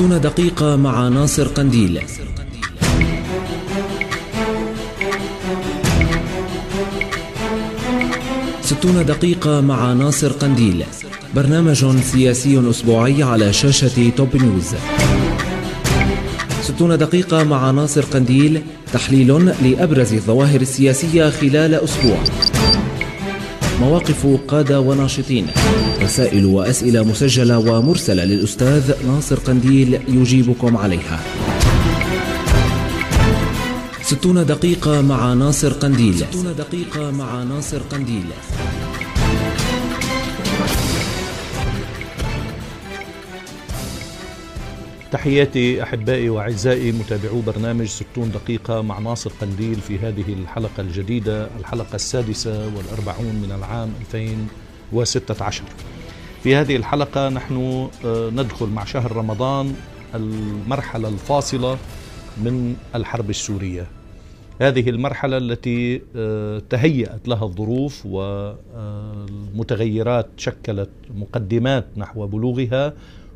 ستون دقيقة مع ناصر قنديل ستون دقيقة مع ناصر قنديل برنامج سياسي أسبوعي على شاشة توب نيوز ستون دقيقة مع ناصر قنديل تحليل لأبرز الظواهر السياسية خلال أسبوع مواقف قادة وناشطين رسائل وأسئلة مسجلة ومرسلة للأستاذ ناصر قنديل يجيبكم عليها ستون دقيقة مع ناصر قنديل ستون دقيقة مع ناصر قنديل تحياتي أحبائي وأعزائي متابعو برنامج 60 دقيقة مع ناصر قنديل في هذه الحلقة الجديدة الحلقة السادسة والأربعون من العام 2016 في هذه الحلقة نحن آه، ندخل مع شهر رمضان المرحلة الفاصلة من الحرب السورية هذه المرحلة التي آه، تهيأت لها الظروف والمتغيرات آه، شكلت مقدمات نحو بلوغها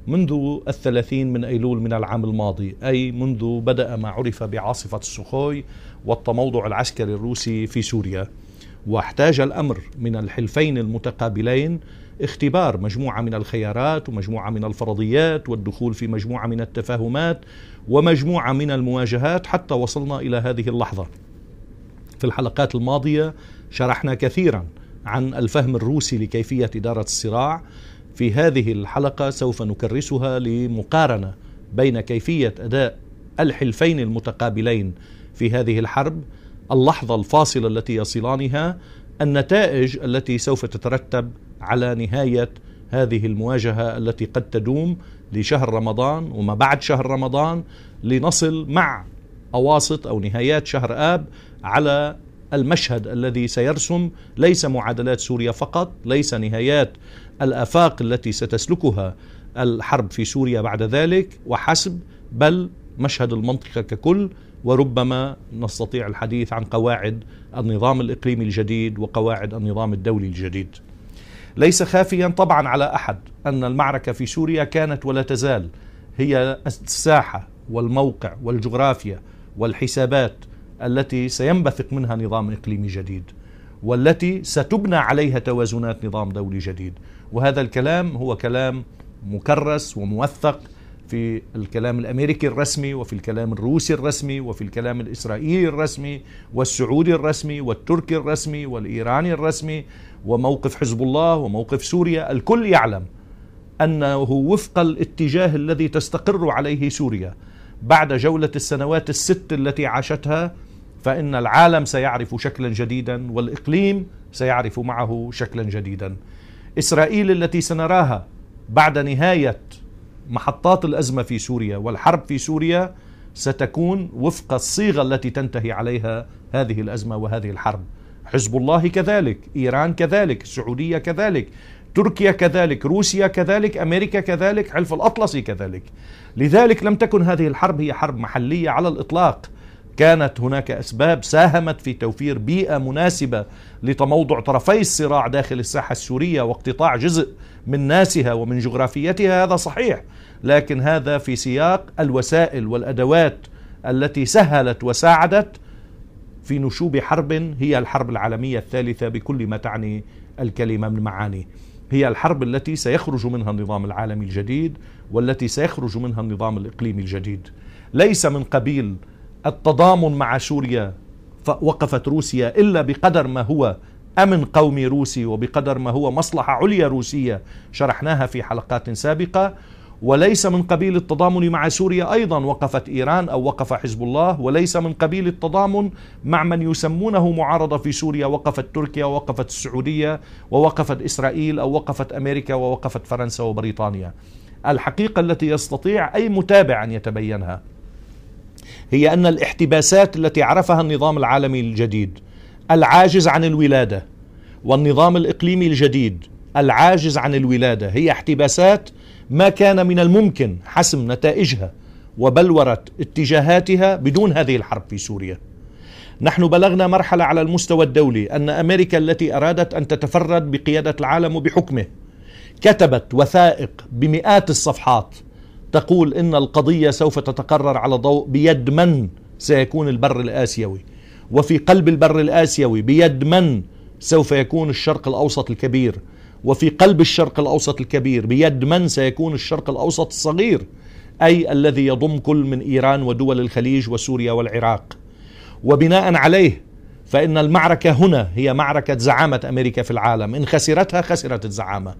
منذ الثلاثين من أيلول من العام الماضي أي منذ بدأ ما عرف بعاصفة السخوي والتموضع العسكري الروسي في سوريا واحتاج الأمر من الحلفين المتقابلين اختبار مجموعه من الخيارات ومجموعه من الفرضيات والدخول في مجموعه من التفاهمات ومجموعه من المواجهات حتى وصلنا الى هذه اللحظه. في الحلقات الماضيه شرحنا كثيرا عن الفهم الروسي لكيفيه اداره الصراع. في هذه الحلقه سوف نكرسها لمقارنه بين كيفيه اداء الحلفين المتقابلين في هذه الحرب اللحظه الفاصله التي يصلانها النتائج التي سوف تترتب على نهايه هذه المواجهه التي قد تدوم لشهر رمضان وما بعد شهر رمضان لنصل مع اواسط او نهايات شهر اب على المشهد الذي سيرسم ليس معادلات سوريا فقط ليس نهايات الافاق التي ستسلكها الحرب في سوريا بعد ذلك وحسب بل مشهد المنطقه ككل وربما نستطيع الحديث عن قواعد النظام الاقليمي الجديد وقواعد النظام الدولي الجديد ليس خافيا طبعا على احد ان المعركه في سوريا كانت ولا تزال هي الساحه والموقع والجغرافيا والحسابات التي سينبثق منها نظام اقليمي جديد والتي ستبنى عليها توازنات نظام دولي جديد وهذا الكلام هو كلام مكرس وموثق في الكلام الامريكي الرسمي وفي الكلام الروسي الرسمي وفي الكلام الاسرائيلي الرسمي والسعودي الرسمي والتركي الرسمي والايراني الرسمي وموقف حزب الله وموقف سوريا الكل يعلم انه وفق الاتجاه الذي تستقر عليه سوريا بعد جوله السنوات الست التي عاشتها فان العالم سيعرف شكلا جديدا والاقليم سيعرف معه شكلا جديدا. اسرائيل التي سنراها بعد نهايه محطات الازمه في سوريا والحرب في سوريا ستكون وفق الصيغه التي تنتهي عليها هذه الازمه وهذه الحرب. حزب الله كذلك إيران كذلك السعودية كذلك تركيا كذلك روسيا كذلك أمريكا كذلك حلف الأطلسي كذلك لذلك لم تكن هذه الحرب هي حرب محلية على الإطلاق كانت هناك أسباب ساهمت في توفير بيئة مناسبة لتموضع طرفي الصراع داخل الساحة السورية واقتطاع جزء من ناسها ومن جغرافيتها هذا صحيح لكن هذا في سياق الوسائل والأدوات التي سهلت وساعدت في نشوب حرب هي الحرب العالمية الثالثة بكل ما تعني الكلمة من معاني هي الحرب التي سيخرج منها النظام العالمي الجديد والتي سيخرج منها النظام الإقليمي الجديد ليس من قبيل التضامن مع سوريا وقفت روسيا إلا بقدر ما هو أمن قومي روسي وبقدر ما هو مصلحة عليا روسية شرحناها في حلقات سابقة وليس من قبيل التضامن مع سوريا ايضا وقفت ايران او وقف حزب الله وليس من قبيل التضامن مع من يسمونه معارضه في سوريا وقفت تركيا ووقفت السعوديه ووقفت اسرائيل او وقفت امريكا ووقفت فرنسا وبريطانيا. الحقيقه التي يستطيع اي متابع ان يتبينها هي ان الاحتباسات التي عرفها النظام العالمي الجديد العاجز عن الولاده والنظام الاقليمي الجديد العاجز عن الولاده هي احتباسات ما كان من الممكن حسم نتائجها وبلورة اتجاهاتها بدون هذه الحرب في سوريا نحن بلغنا مرحلة على المستوى الدولي أن أمريكا التي أرادت أن تتفرد بقيادة العالم وبحكمه كتبت وثائق بمئات الصفحات تقول إن القضية سوف تتقرر على ضوء بيد من سيكون البر الآسيوي وفي قلب البر الآسيوي بيد من سوف يكون الشرق الأوسط الكبير وفي قلب الشرق الاوسط الكبير بيد من سيكون الشرق الاوسط الصغير اي الذي يضم كل من ايران ودول الخليج وسوريا والعراق وبناء عليه فان المعركه هنا هي معركه زعامه امريكا في العالم ان خسرتها خسرت الزعامه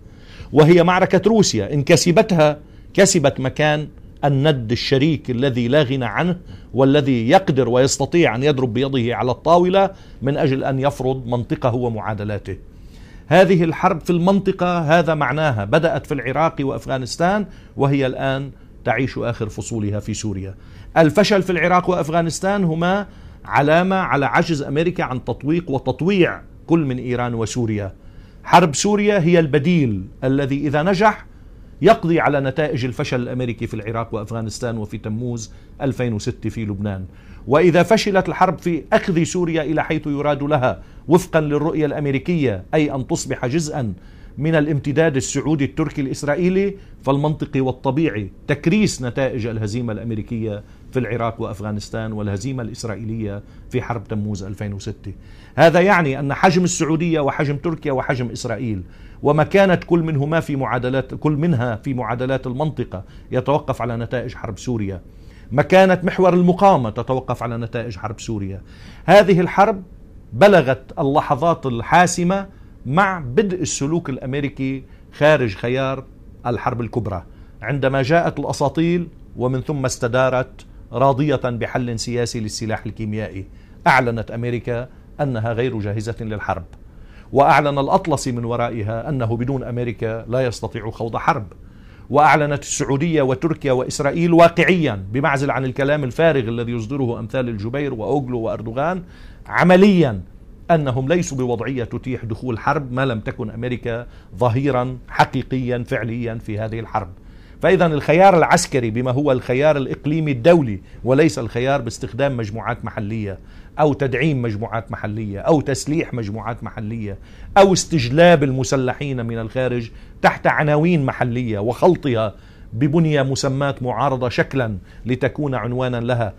وهي معركه روسيا ان كسبتها كسبت مكان الند الشريك الذي لا غنى عنه والذي يقدر ويستطيع ان يضرب بيده على الطاوله من اجل ان يفرض منطقه ومعادلاته هذه الحرب في المنطقة هذا معناها بدأت في العراق وأفغانستان وهي الآن تعيش آخر فصولها في سوريا الفشل في العراق وأفغانستان هما علامة على عجز أمريكا عن تطويق وتطويع كل من إيران وسوريا حرب سوريا هي البديل الذي إذا نجح يقضي على نتائج الفشل الامريكي في العراق وافغانستان وفي تموز 2006 في لبنان وإذا فشلت الحرب في أخذ سوريا إلى حيث يراد لها وفقا للرؤية الأمريكية أي أن تصبح جزءا من الامتداد السعودي التركي الإسرائيلي فالمنطقي والطبيعي تكريس نتائج الهزيمة الأمريكية في العراق وأفغانستان والهزيمة الإسرائيلية في حرب تموز 2006 هذا يعني أن حجم السعودية وحجم تركيا وحجم إسرائيل ومكانة كل منهما في معادلات كل منها في معادلات المنطقة يتوقف على نتائج حرب سوريا مكانة محور المقاومة تتوقف على نتائج حرب سوريا هذه الحرب بلغت اللحظات الحاسمة مع بدء السلوك الأمريكي خارج خيار الحرب الكبرى عندما جاءت الأساطيل ومن ثم استدارت راضية بحل سياسي للسلاح الكيميائي أعلنت أمريكا أنها غير جاهزة للحرب وأعلن الأطلسي من ورائها أنه بدون أمريكا لا يستطيع خوض حرب واعلنت السعوديه وتركيا واسرائيل واقعيا بمعزل عن الكلام الفارغ الذي يصدره امثال الجبير واوغلو واردوغان عمليا انهم ليسوا بوضعيه تتيح دخول حرب ما لم تكن امريكا ظهيرا حقيقيا فعليا في هذه الحرب فإذا الخيار العسكري بما هو الخيار الإقليمي الدولي وليس الخيار باستخدام مجموعات محلية أو تدعيم مجموعات محلية أو تسليح مجموعات محلية أو استجلاب المسلحين من الخارج تحت عناوين محلية وخلطها ببنية مسمات معارضة شكلا لتكون عنوانا لها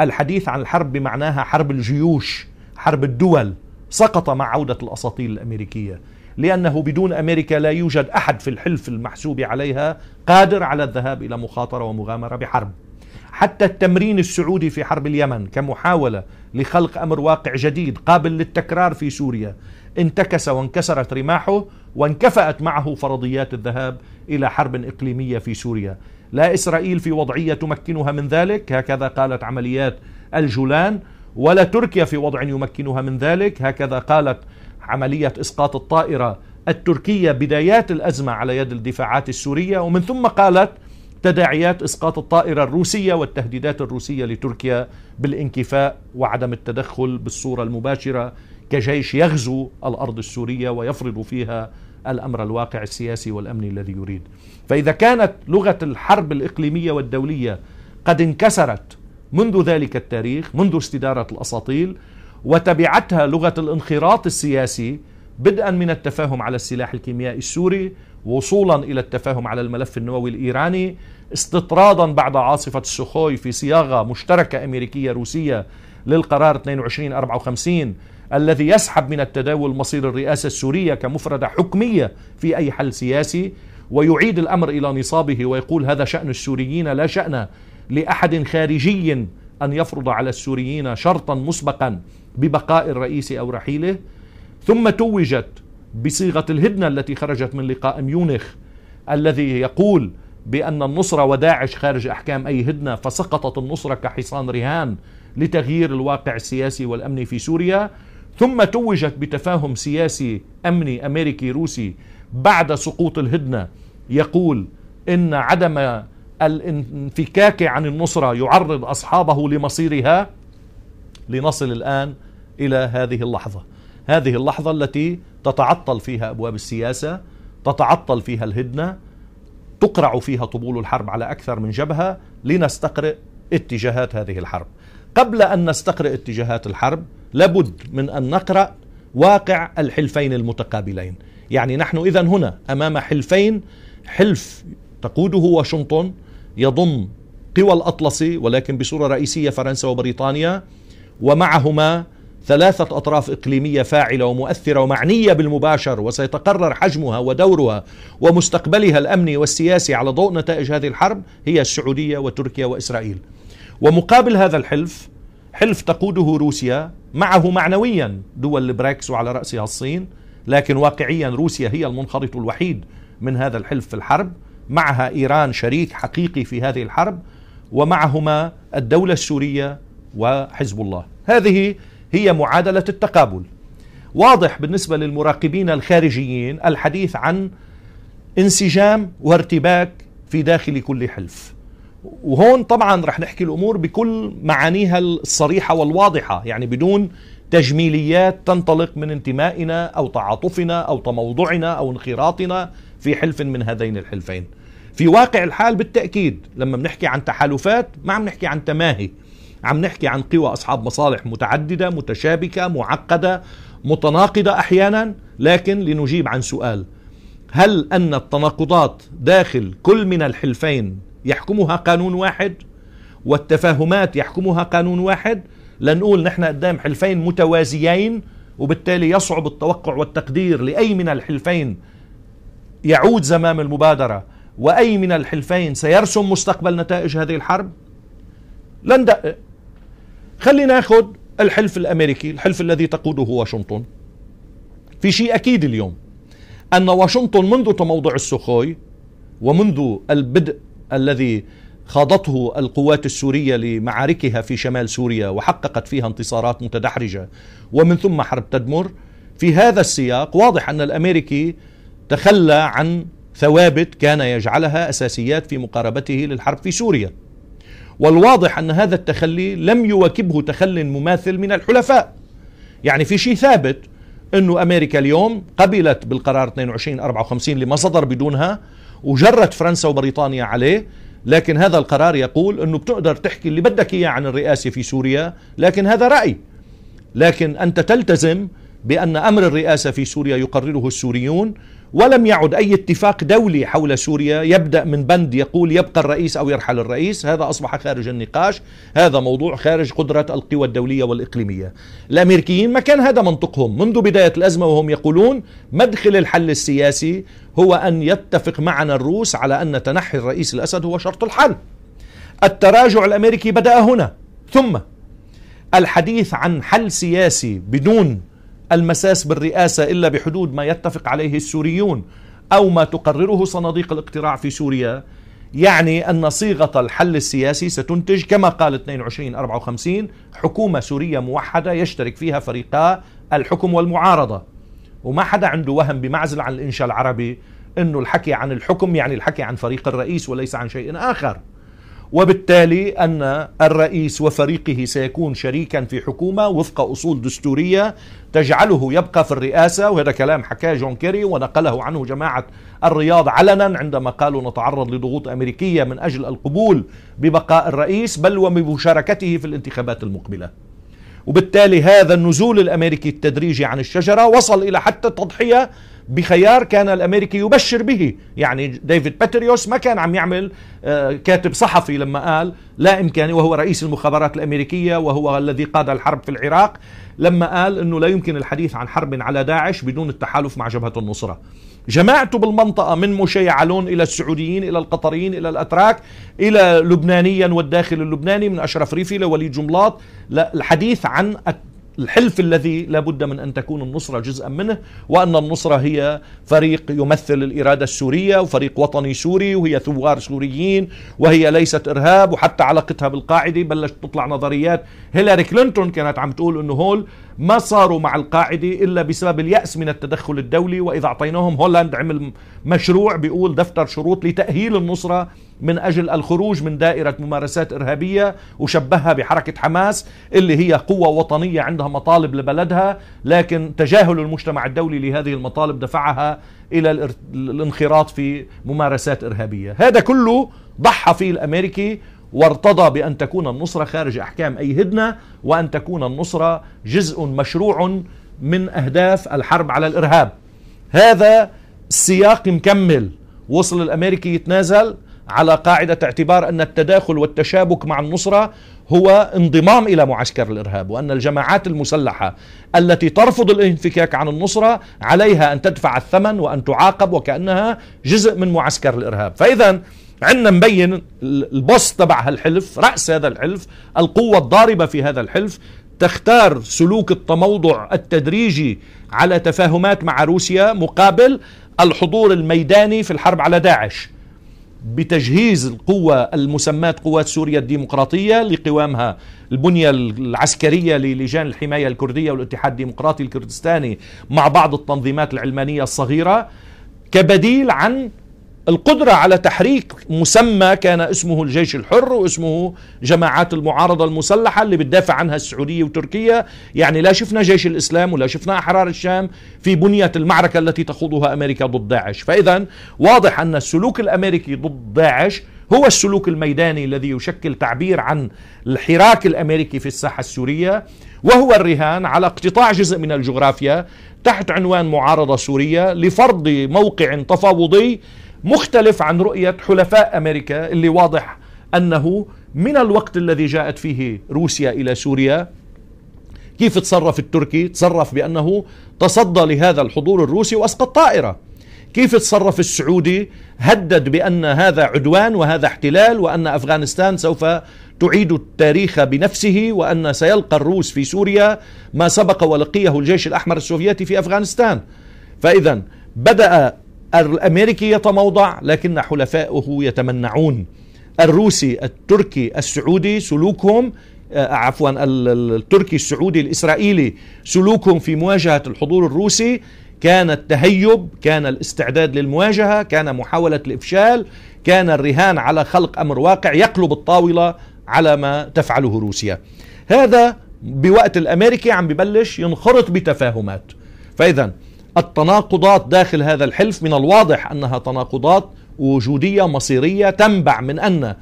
الحديث عن الحرب بمعناها حرب الجيوش حرب الدول سقط مع عودة الأساطيل الأمريكية لأنه بدون أمريكا لا يوجد أحد في الحلف المحسوب عليها قادر على الذهاب إلى مخاطرة ومغامرة بحرب حتى التمرين السعودي في حرب اليمن كمحاولة لخلق أمر واقع جديد قابل للتكرار في سوريا انتكس وانكسرت رماحه وانكفأت معه فرضيات الذهاب إلى حرب إقليمية في سوريا لا إسرائيل في وضعية تمكنها من ذلك هكذا قالت عمليات الجولان ولا تركيا في وضع يمكنها من ذلك هكذا قالت عملية إسقاط الطائرة التركية بدايات الأزمة على يد الدفاعات السورية ومن ثم قالت تداعيات إسقاط الطائرة الروسية والتهديدات الروسية لتركيا بالانكفاء وعدم التدخل بالصورة المباشرة كجيش يغزو الأرض السورية ويفرض فيها الأمر الواقع السياسي والأمني الذي يريد فإذا كانت لغة الحرب الإقليمية والدولية قد انكسرت منذ ذلك التاريخ منذ استدارة الأساطيل وتبعتها لغة الانخراط السياسي بدءا من التفاهم على السلاح الكيميائي السوري وصولا الى التفاهم على الملف النووي الايراني استطرادا بعد عاصفه السخوي في صياغه مشتركه امريكيه روسيه للقرار 2254 الذي يسحب من التداول مصير الرئاسه السوريه كمفرده حكميه في اي حل سياسي ويعيد الامر الى نصابه ويقول هذا شان السوريين لا شان لاحد خارجي ان يفرض على السوريين شرطا مسبقا ببقاء الرئيس أو رحيله ثم توجت بصيغة الهدنة التي خرجت من لقاء ميونخ الذي يقول بأن النصرة وداعش خارج أحكام أي هدنة فسقطت النصرة كحصان رهان لتغيير الواقع السياسي والأمني في سوريا ثم توجت بتفاهم سياسي أمني أمريكي روسي بعد سقوط الهدنة يقول إن عدم الانفكاك عن النصرة يعرض أصحابه لمصيرها لنصل الآن إلى هذه اللحظة هذه اللحظة التي تتعطل فيها أبواب السياسة تتعطل فيها الهدنة تقرع فيها طبول الحرب على أكثر من جبهة لنستقرئ اتجاهات هذه الحرب قبل أن نستقرئ اتجاهات الحرب لابد من أن نقرأ واقع الحلفين المتقابلين يعني نحن إذا هنا أمام حلفين حلف تقوده واشنطن يضم قوى الأطلسي ولكن بصورة رئيسية فرنسا وبريطانيا ومعهما ثلاثة أطراف إقليمية فاعلة ومؤثرة ومعنية بالمباشر وسيتقرر حجمها ودورها ومستقبلها الأمني والسياسي على ضوء نتائج هذه الحرب هي السعودية وتركيا وإسرائيل ومقابل هذا الحلف حلف تقوده روسيا معه معنويا دول البريكس وعلى رأسها الصين لكن واقعيا روسيا هي المنخرط الوحيد من هذا الحلف في الحرب معها إيران شريك حقيقي في هذه الحرب ومعهما الدولة السورية وحزب الله هذه هي معادلة التقابل واضح بالنسبة للمراقبين الخارجيين الحديث عن انسجام وارتباك في داخل كل حلف وهون طبعا رح نحكي الأمور بكل معانيها الصريحة والواضحة يعني بدون تجميليات تنطلق من انتمائنا أو تعاطفنا أو تموضعنا أو انخراطنا في حلف من هذين الحلفين في واقع الحال بالتأكيد لما بنحكي عن تحالفات ما عم نحكي عن تماهي عم نحكي عن قوى أصحاب مصالح متعددة متشابكة معقدة متناقضة أحيانا لكن لنجيب عن سؤال هل أن التناقضات داخل كل من الحلفين يحكمها قانون واحد والتفاهمات يحكمها قانون واحد لنقول نحن قدام حلفين متوازيين وبالتالي يصعب التوقع والتقدير لأي من الحلفين يعود زمام المبادرة وأي من الحلفين سيرسم مستقبل نتائج هذه الحرب لن خلينا ناخذ الحلف الامريكي الحلف الذي تقوده واشنطن في شيء اكيد اليوم ان واشنطن منذ تموضع السخوي ومنذ البدء الذي خاضته القوات السوريه لمعاركها في شمال سوريا وحققت فيها انتصارات متدحرجه ومن ثم حرب تدمر في هذا السياق واضح ان الامريكي تخلى عن ثوابت كان يجعلها اساسيات في مقاربته للحرب في سوريا والواضح أن هذا التخلي لم يواكبه تخل مماثل من الحلفاء يعني في شيء ثابت أنه أمريكا اليوم قبلت بالقرار 22-54 لما صدر بدونها وجرت فرنسا وبريطانيا عليه لكن هذا القرار يقول أنه بتقدر تحكي اللي بدك إياه عن الرئاسة في سوريا لكن هذا رأي لكن أنت تلتزم بأن أمر الرئاسة في سوريا يقرره السوريون ولم يعد أي اتفاق دولي حول سوريا يبدأ من بند يقول يبقى الرئيس أو يرحل الرئيس هذا أصبح خارج النقاش هذا موضوع خارج قدرة القوى الدولية والإقليمية الأمريكيين ما كان هذا منطقهم منذ بداية الأزمة وهم يقولون مدخل الحل السياسي هو أن يتفق معنا الروس على أن تنحي الرئيس الأسد هو شرط الحل التراجع الأمريكي بدأ هنا ثم الحديث عن حل سياسي بدون المساس بالرئاسة إلا بحدود ما يتفق عليه السوريون أو ما تقرره صناديق الاقتراع في سوريا يعني أن صيغة الحل السياسي ستنتج كما قال 2254 حكومة سورية موحدة يشترك فيها فريقا الحكم والمعارضة وما حدا عنده وهم بمعزل عن الإنشاء العربي أنه الحكي عن الحكم يعني الحكي عن فريق الرئيس وليس عن شيء آخر وبالتالي أن الرئيس وفريقه سيكون شريكا في حكومة وفق أصول دستورية تجعله يبقى في الرئاسة وهذا كلام حكاه جون كيري ونقله عنه جماعة الرياض علنا عندما قالوا نتعرض لضغوط أمريكية من أجل القبول ببقاء الرئيس بل وبمشاركته في الانتخابات المقبلة وبالتالي هذا النزول الامريكي التدريجي عن الشجره وصل الى حتى التضحيه بخيار كان الأمريكي يبشر به يعني ديفيد باتريوس ما كان عم يعمل آه، كاتب صحفي لما قال لا امكان وهو رئيس المخابرات الأمريكية وهو الذي قاد الحرب في العراق لما قال أنه لا يمكن الحديث عن حرب على داعش بدون التحالف مع جبهة النصرة جماعته بالمنطقة من مشيع علون إلى السعوديين إلى القطريين إلى الأتراك إلى لبنانيا والداخل اللبناني من أشرف ريفي لوليد جملاط الحديث عن الحلف الذي لا بد من أن تكون النصرة جزءا منه وأن النصرة هي فريق يمثل الإرادة السورية وفريق وطني سوري وهي ثوار سوريين وهي ليست إرهاب وحتى علاقتها بالقاعدة بلشت تطلع نظريات هيلاري كلينتون كانت عم تقول أنه هول ما صاروا مع القاعدة إلا بسبب اليأس من التدخل الدولي وإذا أعطيناهم هولاند عمل مشروع بيقول دفتر شروط لتأهيل النصرة من أجل الخروج من دائرة ممارسات إرهابية وشبهها بحركة حماس اللي هي قوة وطنية عندها مطالب لبلدها لكن تجاهل المجتمع الدولي لهذه المطالب دفعها إلى الانخراط في ممارسات إرهابية هذا كله ضحى فيه الأمريكي وارتضى بأن تكون النصرة خارج أحكام أي هدنة وأن تكون النصرة جزء مشروع من أهداف الحرب على الإرهاب هذا السياق مكمل وصل الأمريكي يتنازل على قاعدة اعتبار أن التداخل والتشابك مع النصرة هو انضمام إلى معسكر الإرهاب وأن الجماعات المسلحة التي ترفض الانفكاك عن النصرة عليها أن تدفع الثمن وأن تعاقب وكأنها جزء من معسكر الإرهاب فإذا عندنا مبين البص تبع هالحلف رأس هذا الحلف القوة الضاربة في هذا الحلف تختار سلوك التموضع التدريجي على تفاهمات مع روسيا مقابل الحضور الميداني في الحرب على داعش بتجهيز القوة المسماة قوات سوريا الديمقراطية لقوامها البنية العسكرية للجان الحماية الكردية والاتحاد الديمقراطي الكردستاني مع بعض التنظيمات العلمانية الصغيرة كبديل عن القدرة على تحريك مسمى كان اسمه الجيش الحر واسمه جماعات المعارضة المسلحة اللي بتدافع عنها السعودية وتركيا يعني لا شفنا جيش الإسلام ولا شفنا أحرار الشام في بنية المعركة التي تخوضها أمريكا ضد داعش فإذا واضح أن السلوك الأمريكي ضد داعش هو السلوك الميداني الذي يشكل تعبير عن الحراك الأمريكي في الساحة السورية وهو الرهان على اقتطاع جزء من الجغرافيا تحت عنوان معارضة سورية لفرض موقع تفاوضي مختلف عن رؤية حلفاء أمريكا اللي واضح أنه من الوقت الذي جاءت فيه روسيا إلى سوريا كيف تصرف التركي تصرف بأنه تصدى لهذا الحضور الروسي وأسقط طائرة كيف تصرف السعودي هدد بأن هذا عدوان وهذا احتلال وأن أفغانستان سوف تعيد التاريخ بنفسه وأن سيلقى الروس في سوريا ما سبق ولقيه الجيش الأحمر السوفيتي في أفغانستان فإذا بدأ الأمريكي يتموضع لكن حلفائه يتمنعون الروسي التركي السعودي سلوكهم آه، عفوا التركي السعودي الإسرائيلي سلوكهم في مواجهة الحضور الروسي كان التهيب كان الاستعداد للمواجهة كان محاولة الإفشال كان الرهان على خلق أمر واقع يقلب الطاولة على ما تفعله روسيا هذا بوقت الأمريكي عم ببلش ينخرط بتفاهمات فإذا التناقضات داخل هذا الحلف من الواضح انها تناقضات وجوديه مصيريه تنبع من ان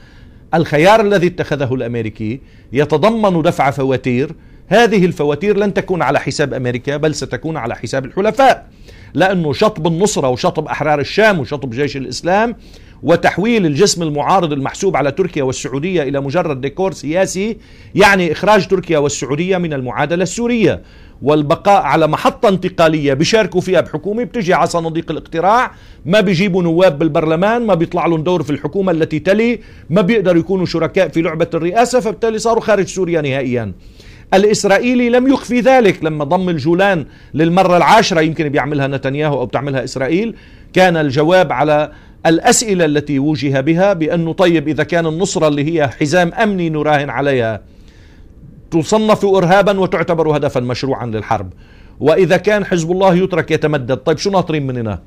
الخيار الذي اتخذه الامريكي يتضمن دفع فواتير هذه الفواتير لن تكون على حساب امريكا بل ستكون على حساب الحلفاء لانه شطب النصره وشطب احرار الشام وشطب جيش الاسلام وتحويل الجسم المعارض المحسوب على تركيا والسعودية إلى مجرد ديكور سياسي يعني إخراج تركيا والسعودية من المعادلة السورية والبقاء على محطة انتقالية بيشاركوا فيها بحكومة بتجي على صناديق الاقتراع ما بيجيبوا نواب بالبرلمان ما بيطلع لهم دور في الحكومة التي تلي ما بيقدروا يكونوا شركاء في لعبة الرئاسة فبالتالي صاروا خارج سوريا نهائياً الإسرائيلي لم يخفي ذلك لما ضم الجولان للمرة العاشرة يمكن بيعملها نتنياهو أو بتعملها إسرائيل كان الجواب على الأسئلة التي وجه بها بأنه طيب إذا كان النصرة اللي هي حزام أمني نراهن عليها تصنف إرهابا وتعتبر هدفا مشروعا للحرب وإذا كان حزب الله يترك يتمدد طيب شو ناطرين مننا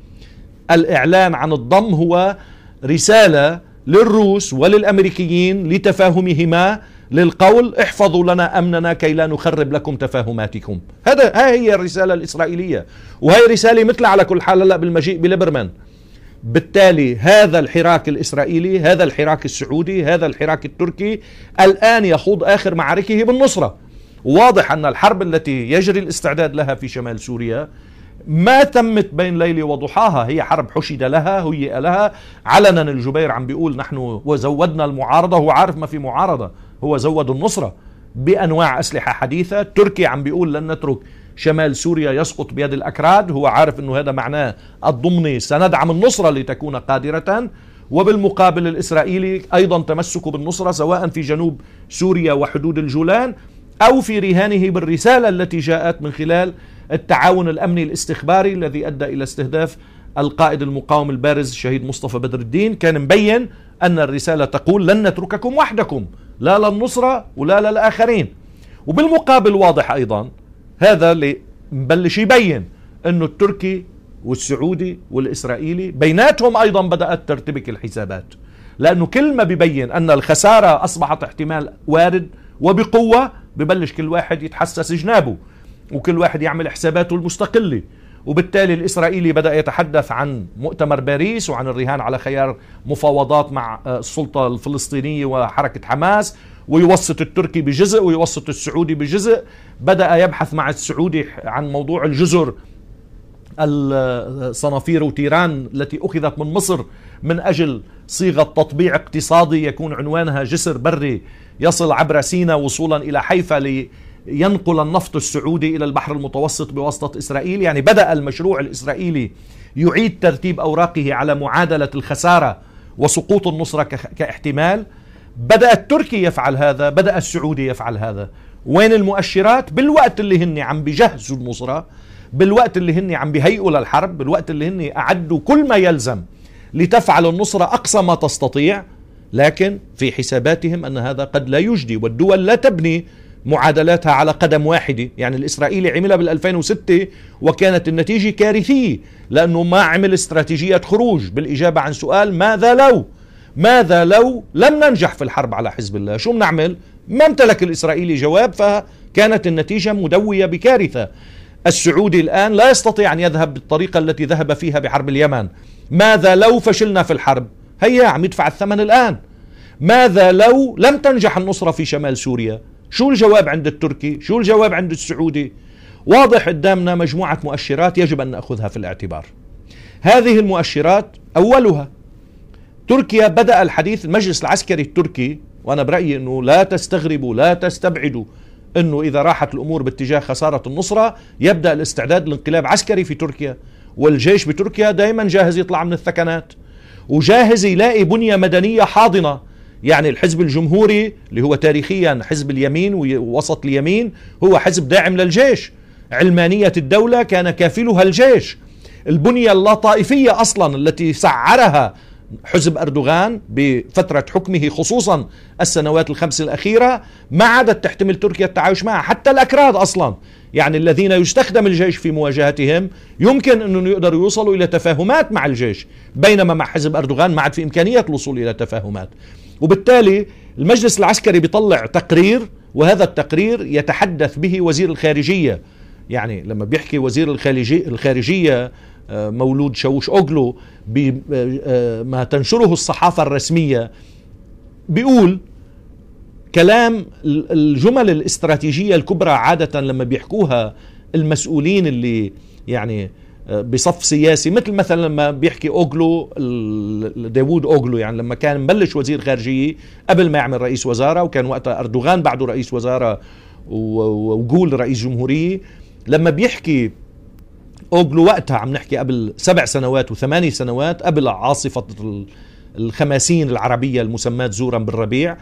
الإعلان عن الضم هو رسالة للروس وللأمريكيين لتفاهمهما للقول احفظوا لنا امننا كي لا نخرب لكم تفاهماتكم هذا ها هي الرساله الاسرائيليه وهي رساله مثل على كل حال هلا بالمجيء بليبرمان بالتالي هذا الحراك الإسرائيلي هذا الحراك السعودي هذا الحراك التركي الآن يخوض آخر معاركه بالنصرة واضح أن الحرب التي يجري الاستعداد لها في شمال سوريا ما تمت بين ليلة وضحاها هي حرب حشد لها هيئ لها علنا الجبير عم بيقول نحن وزودنا المعارضة هو عارف ما في معارضة هو زود النصرة بأنواع أسلحة حديثة تركيا عم بيقول لن نترك شمال سوريا يسقط بيد الأكراد هو عارف أنه هذا معناه الضمني سندعم النصرة لتكون قادرة وبالمقابل الإسرائيلي أيضا تمسكه بالنصرة سواء في جنوب سوريا وحدود الجولان أو في رهانه بالرسالة التي جاءت من خلال التعاون الأمني الاستخباري الذي أدى إلى استهداف القائد المقاوم البارز الشهيد مصطفى بدر الدين كان مبين أن الرسالة تقول لن نترككم وحدكم لا للنصرة ولا للآخرين وبالمقابل واضح أيضا هذا اللي مبلش يبين انه التركي والسعودي والاسرائيلي بيناتهم ايضا بدات ترتبك الحسابات لانه كل ما ببين ان الخساره اصبحت احتمال وارد وبقوه ببلش كل واحد يتحسس جنابه وكل واحد يعمل حساباته المستقله وبالتالي الإسرائيلي بدأ يتحدث عن مؤتمر باريس وعن الرهان على خيار مفاوضات مع آه، السلطة الفلسطينية وحركة حماس ويوسط التركي بجزء ويوسط السعودي بجزء بدأ يبحث مع السعودي عن موضوع الجزر الصنافير وتيران التي أخذت من مصر من أجل صيغة تطبيع اقتصادي يكون عنوانها جسر بري يصل عبر سينا وصولا إلى حيفا ينقل النفط السعودي إلى البحر المتوسط بواسطة إسرائيل يعني بدأ المشروع الإسرائيلي يعيد ترتيب أوراقه على معادلة الخسارة وسقوط النصرة كاحتمال بدأ التركي يفعل هذا بدأ السعودي يفعل هذا وين المؤشرات بالوقت اللي هن عم بجهزوا النصرة بالوقت اللي هن عم بهيئوا للحرب بالوقت اللي هن أعدوا كل ما يلزم لتفعل النصرة أقصى ما تستطيع لكن في حساباتهم أن هذا قد لا يجدي والدول لا تبني معادلاتها على قدم واحدة يعني الإسرائيلي عملها بال2006 وكانت النتيجة كارثية لأنه ما عمل استراتيجية خروج بالإجابة عن سؤال ماذا لو ماذا لو لم ننجح في الحرب على حزب الله شو بنعمل ما امتلك الإسرائيلي جواب فكانت النتيجة مدوية بكارثة السعودي الآن لا يستطيع أن يذهب بالطريقة التي ذهب فيها بحرب اليمن ماذا لو فشلنا في الحرب هيا عم يدفع الثمن الآن ماذا لو لم تنجح النصرة في شمال سوريا شو الجواب عند التركي شو الجواب عند السعودي واضح قدامنا مجموعة مؤشرات يجب أن نأخذها في الاعتبار هذه المؤشرات أولها تركيا بدأ الحديث المجلس العسكري التركي وأنا برأيي أنه لا تستغربوا لا تستبعدوا أنه إذا راحت الأمور باتجاه خسارة النصرة يبدأ الاستعداد لانقلاب عسكري في تركيا والجيش بتركيا دائما جاهز يطلع من الثكنات وجاهز يلاقي بنية مدنية حاضنة يعني الحزب الجمهوري اللي هو تاريخيا حزب اليمين ووسط اليمين هو حزب داعم للجيش علمانية الدولة كان كافلها الجيش البنية اللاطائفيه أصلا التي سعرها حزب أردوغان بفترة حكمه خصوصا السنوات الخمس الأخيرة ما عادت تحتمل تركيا التعايش معها حتى الأكراد أصلا يعني الذين يستخدم الجيش في مواجهتهم يمكن أنهم يقدروا يوصلوا إلى تفاهمات مع الجيش بينما مع حزب أردوغان ما عاد في إمكانية الوصول إلى تفاهمات وبالتالي المجلس العسكري بيطلع تقرير وهذا التقرير يتحدث به وزير الخارجية يعني لما بيحكي وزير الخارجية, الخارجية مولود شوش أوغلو بما آه، آه، تنشره الصحافة الرسمية بيقول كلام الجمل الاستراتيجية الكبرى عادة لما بيحكوها المسؤولين اللي يعني بصف سياسي مثل مثلا لما بيحكي اوغلو داوود اوغلو يعني لما كان مبلش وزير خارجيه قبل ما يعمل رئيس وزاره وكان وقتها اردوغان بعده رئيس وزاره وقول رئيس جمهوريه لما بيحكي اوغلو وقتها عم نحكي قبل سبع سنوات وثماني سنوات قبل عاصفه الخماسين العربيه المسماة زورا بالربيع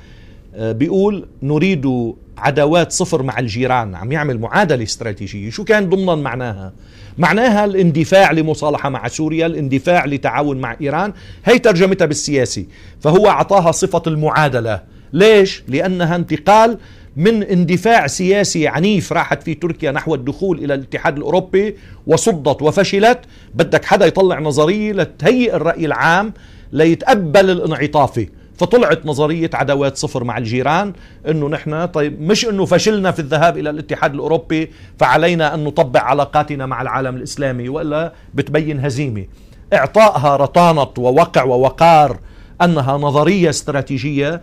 آه، بيقول نريد عداوات صفر مع الجيران عم يعمل معادلة استراتيجية شو كان ضمنا معناها معناها الاندفاع لمصالحة مع سوريا الاندفاع لتعاون مع إيران هي ترجمتها بالسياسي فهو أعطاها صفة المعادلة ليش؟ لأنها انتقال من اندفاع سياسي عنيف راحت فيه تركيا نحو الدخول الى الاتحاد الاوروبي وصدت وفشلت بدك حدا يطلع نظريه لتهيئ الراي العام ليتقبل الانعطافي فطلعت نظريه عداوات صفر مع الجيران انه نحن طيب مش انه فشلنا في الذهاب الى الاتحاد الاوروبي فعلينا ان نطبع علاقاتنا مع العالم الاسلامي والا بتبين هزيمه اعطائها رطانه ووقع ووقار انها نظريه استراتيجيه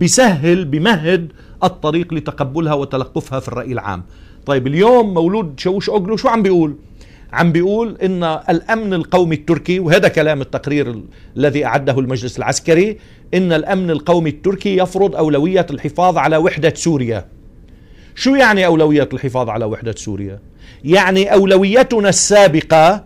بسهل بمهد الطريق لتقبلها وتلقفها في الراي العام طيب اليوم مولود شوش اوغلو شو عم بيقول عم بيقول ان الامن القومي التركي وهذا كلام التقرير الذي اعده المجلس العسكري إن الأمن القومي التركي يفرض أولوية الحفاظ على وحدة سوريا شو يعني أولوية الحفاظ على وحدة سوريا؟ يعني أولويتنا السابقة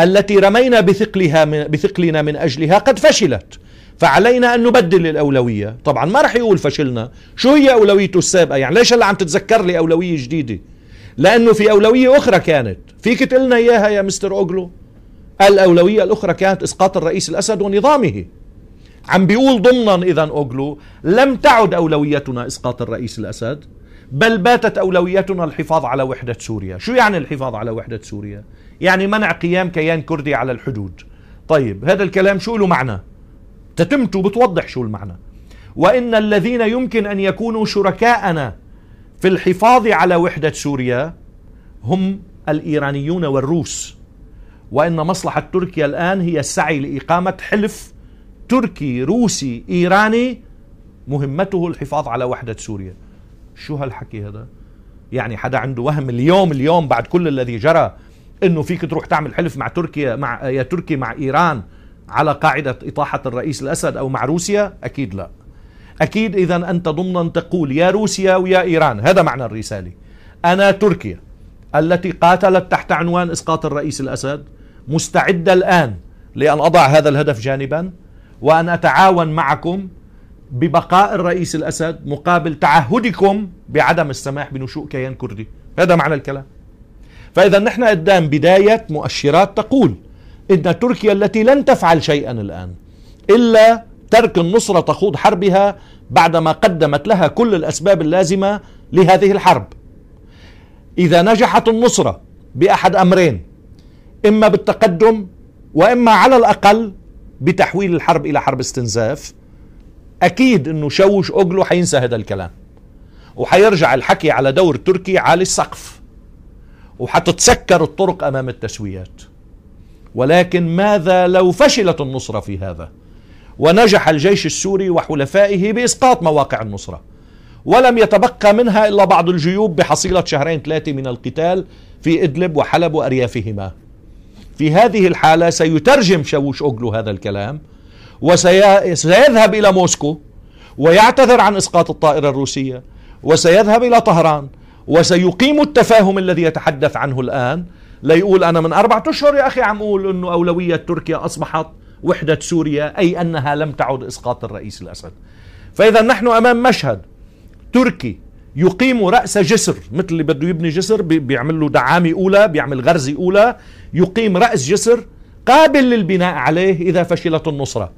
التي رمينا بثقلها من بثقلنا من أجلها قد فشلت فعلينا أن نبدل الأولوية طبعا ما رح يقول فشلنا شو هي أولويته السابقة يعني ليش هلا عم تتذكر لي أولوية جديدة لأنه في أولوية أخرى كانت فيك تقلنا إياها يا مستر أوغلو الأولوية الأخرى كانت إسقاط الرئيس الأسد ونظامه عم بيقول ضمنا إذا أوغلو لم تعد أولويتنا إسقاط الرئيس الأسد بل باتت أولويتنا الحفاظ على وحدة سوريا شو يعني الحفاظ على وحدة سوريا؟ يعني منع قيام كيان كردي على الحدود طيب هذا الكلام شو له معنى؟ تتمته بتوضح شو المعنى وإن الذين يمكن أن يكونوا شركاءنا في الحفاظ على وحدة سوريا هم الإيرانيون والروس وإن مصلحة تركيا الآن هي السعي لإقامة حلف تركي روسي إيراني مهمته الحفاظ على وحدة سوريا شو هالحكي هذا يعني حدا عنده وهم اليوم اليوم بعد كل الذي جرى انه فيك تروح تعمل حلف مع تركيا مع يا تركي مع ايران على قاعده اطاحه الرئيس الاسد او مع روسيا اكيد لا اكيد اذا انت ضمنا تقول يا روسيا ويا ايران هذا معنى الرساله انا تركيا التي قاتلت تحت عنوان اسقاط الرئيس الاسد مستعده الان لان اضع هذا الهدف جانبا وأن أتعاون معكم ببقاء الرئيس الأسد مقابل تعهدكم بعدم السماح بنشوء كيان كردي هذا معنى الكلام فإذا نحن قدام بداية مؤشرات تقول إن تركيا التي لن تفعل شيئا الآن إلا ترك النصرة تخوض حربها بعدما قدمت لها كل الأسباب اللازمة لهذه الحرب إذا نجحت النصرة بأحد أمرين إما بالتقدم وإما على الأقل بتحويل الحرب الى حرب استنزاف اكيد انه شوش اوغلو حينسى هذا الكلام وحيرجع الحكي على دور تركي عالي السقف وحتتسكر الطرق امام التسويات ولكن ماذا لو فشلت النصره في هذا ونجح الجيش السوري وحلفائه باسقاط مواقع النصره ولم يتبقى منها الا بعض الجيوب بحصيله شهرين ثلاثه من القتال في ادلب وحلب واريافهما في هذه الحالة سيترجم شاووش أوغلو هذا الكلام وسيذهب إلى موسكو ويعتذر عن إسقاط الطائرة الروسية وسيذهب إلى طهران وسيقيم التفاهم الذي يتحدث عنه الآن ليقول أنا من أربعة أشهر يا أخي عم أقول أنه أولوية تركيا أصبحت وحدة سوريا أي أنها لم تعد إسقاط الرئيس الأسد فإذا نحن أمام مشهد تركي يقيم رأس جسر مثل اللي بده يبني جسر بيعمل له دعامة أولى بيعمل غرزة أولى يقيم رأس جسر قابل للبناء عليه إذا فشلت النصرة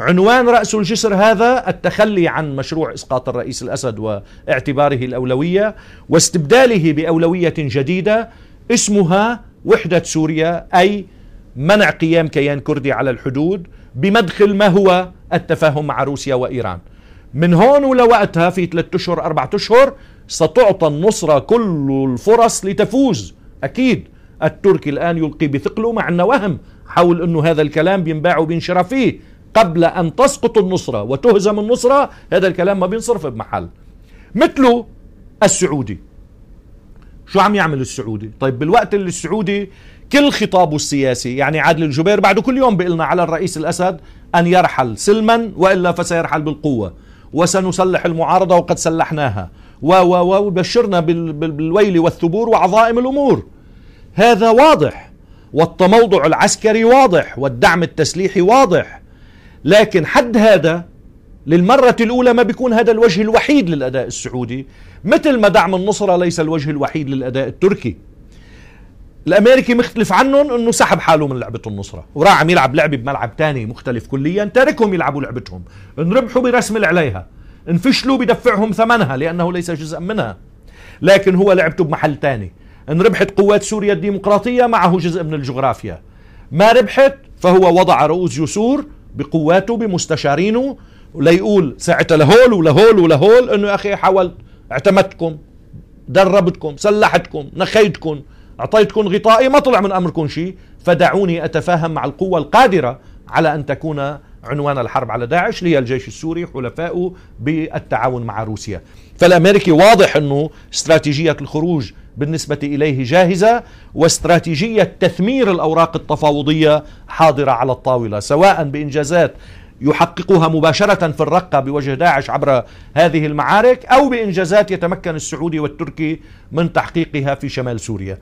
عنوان رأس الجسر هذا التخلي عن مشروع إسقاط الرئيس الأسد واعتباره الأولوية واستبداله بأولوية جديدة اسمها وحدة سوريا أي منع قيام كيان كردي على الحدود بمدخل ما هو التفاهم مع روسيا وإيران من هون ولوقتها في ثلاثة أشهر أربعة أشهر ستعطى النصرة كل الفرص لتفوز أكيد التركي الآن يلقي بثقله مع أنه وهم حول أنه هذا الكلام بينباع وبينشرى فيه قبل أن تسقط النصرة وتهزم النصرة هذا الكلام ما بينصرف بمحل مثله السعودي شو عم يعمل السعودي طيب بالوقت اللي السعودي كل خطابه السياسي يعني عادل الجبير بعده كل يوم بيقلنا على الرئيس الأسد أن يرحل سلما وإلا فسيرحل بالقوة وسنسلح المعارضة وقد سلحناها وبشرنا بالويل والثبور وعظائم الأمور هذا واضح والتموضع العسكري واضح والدعم التسليحي واضح لكن حد هذا للمرة الأولى ما بيكون هذا الوجه الوحيد للأداء السعودي مثل ما دعم النصرة ليس الوجه الوحيد للأداء التركي الامريكي مختلف عنهم انه سحب حاله من لعبه النصره وراح عم يلعب لعبه بملعب تاني مختلف كليا تاركهم يلعبوا لعبتهم ان ربحوا برسم عليها ان فشلوا بدفعهم ثمنها لانه ليس جزءا منها لكن هو لعبته بمحل تاني ان ربحت قوات سوريا الديمقراطيه معه جزء من الجغرافيا ما ربحت فهو وضع رؤوس جسور بقواته بمستشارينه ليقول ساعتها لهول ولهول ولهول انه يا اخي حاولت اعتمدتكم دربتكم سلحتكم نخيتكم أعطيتكم غطائي ما طلع من أمركم شيء فدعوني أتفاهم مع القوة القادرة على أن تكون عنوان الحرب على داعش اللي هي الجيش السوري حلفائه بالتعاون مع روسيا فالأمريكي واضح أنه استراتيجية الخروج بالنسبة إليه جاهزة واستراتيجية تثمير الأوراق التفاوضية حاضرة على الطاولة سواء بإنجازات يحققها مباشرة في الرقة بوجه داعش عبر هذه المعارك أو بإنجازات يتمكن السعودي والتركي من تحقيقها في شمال سوريا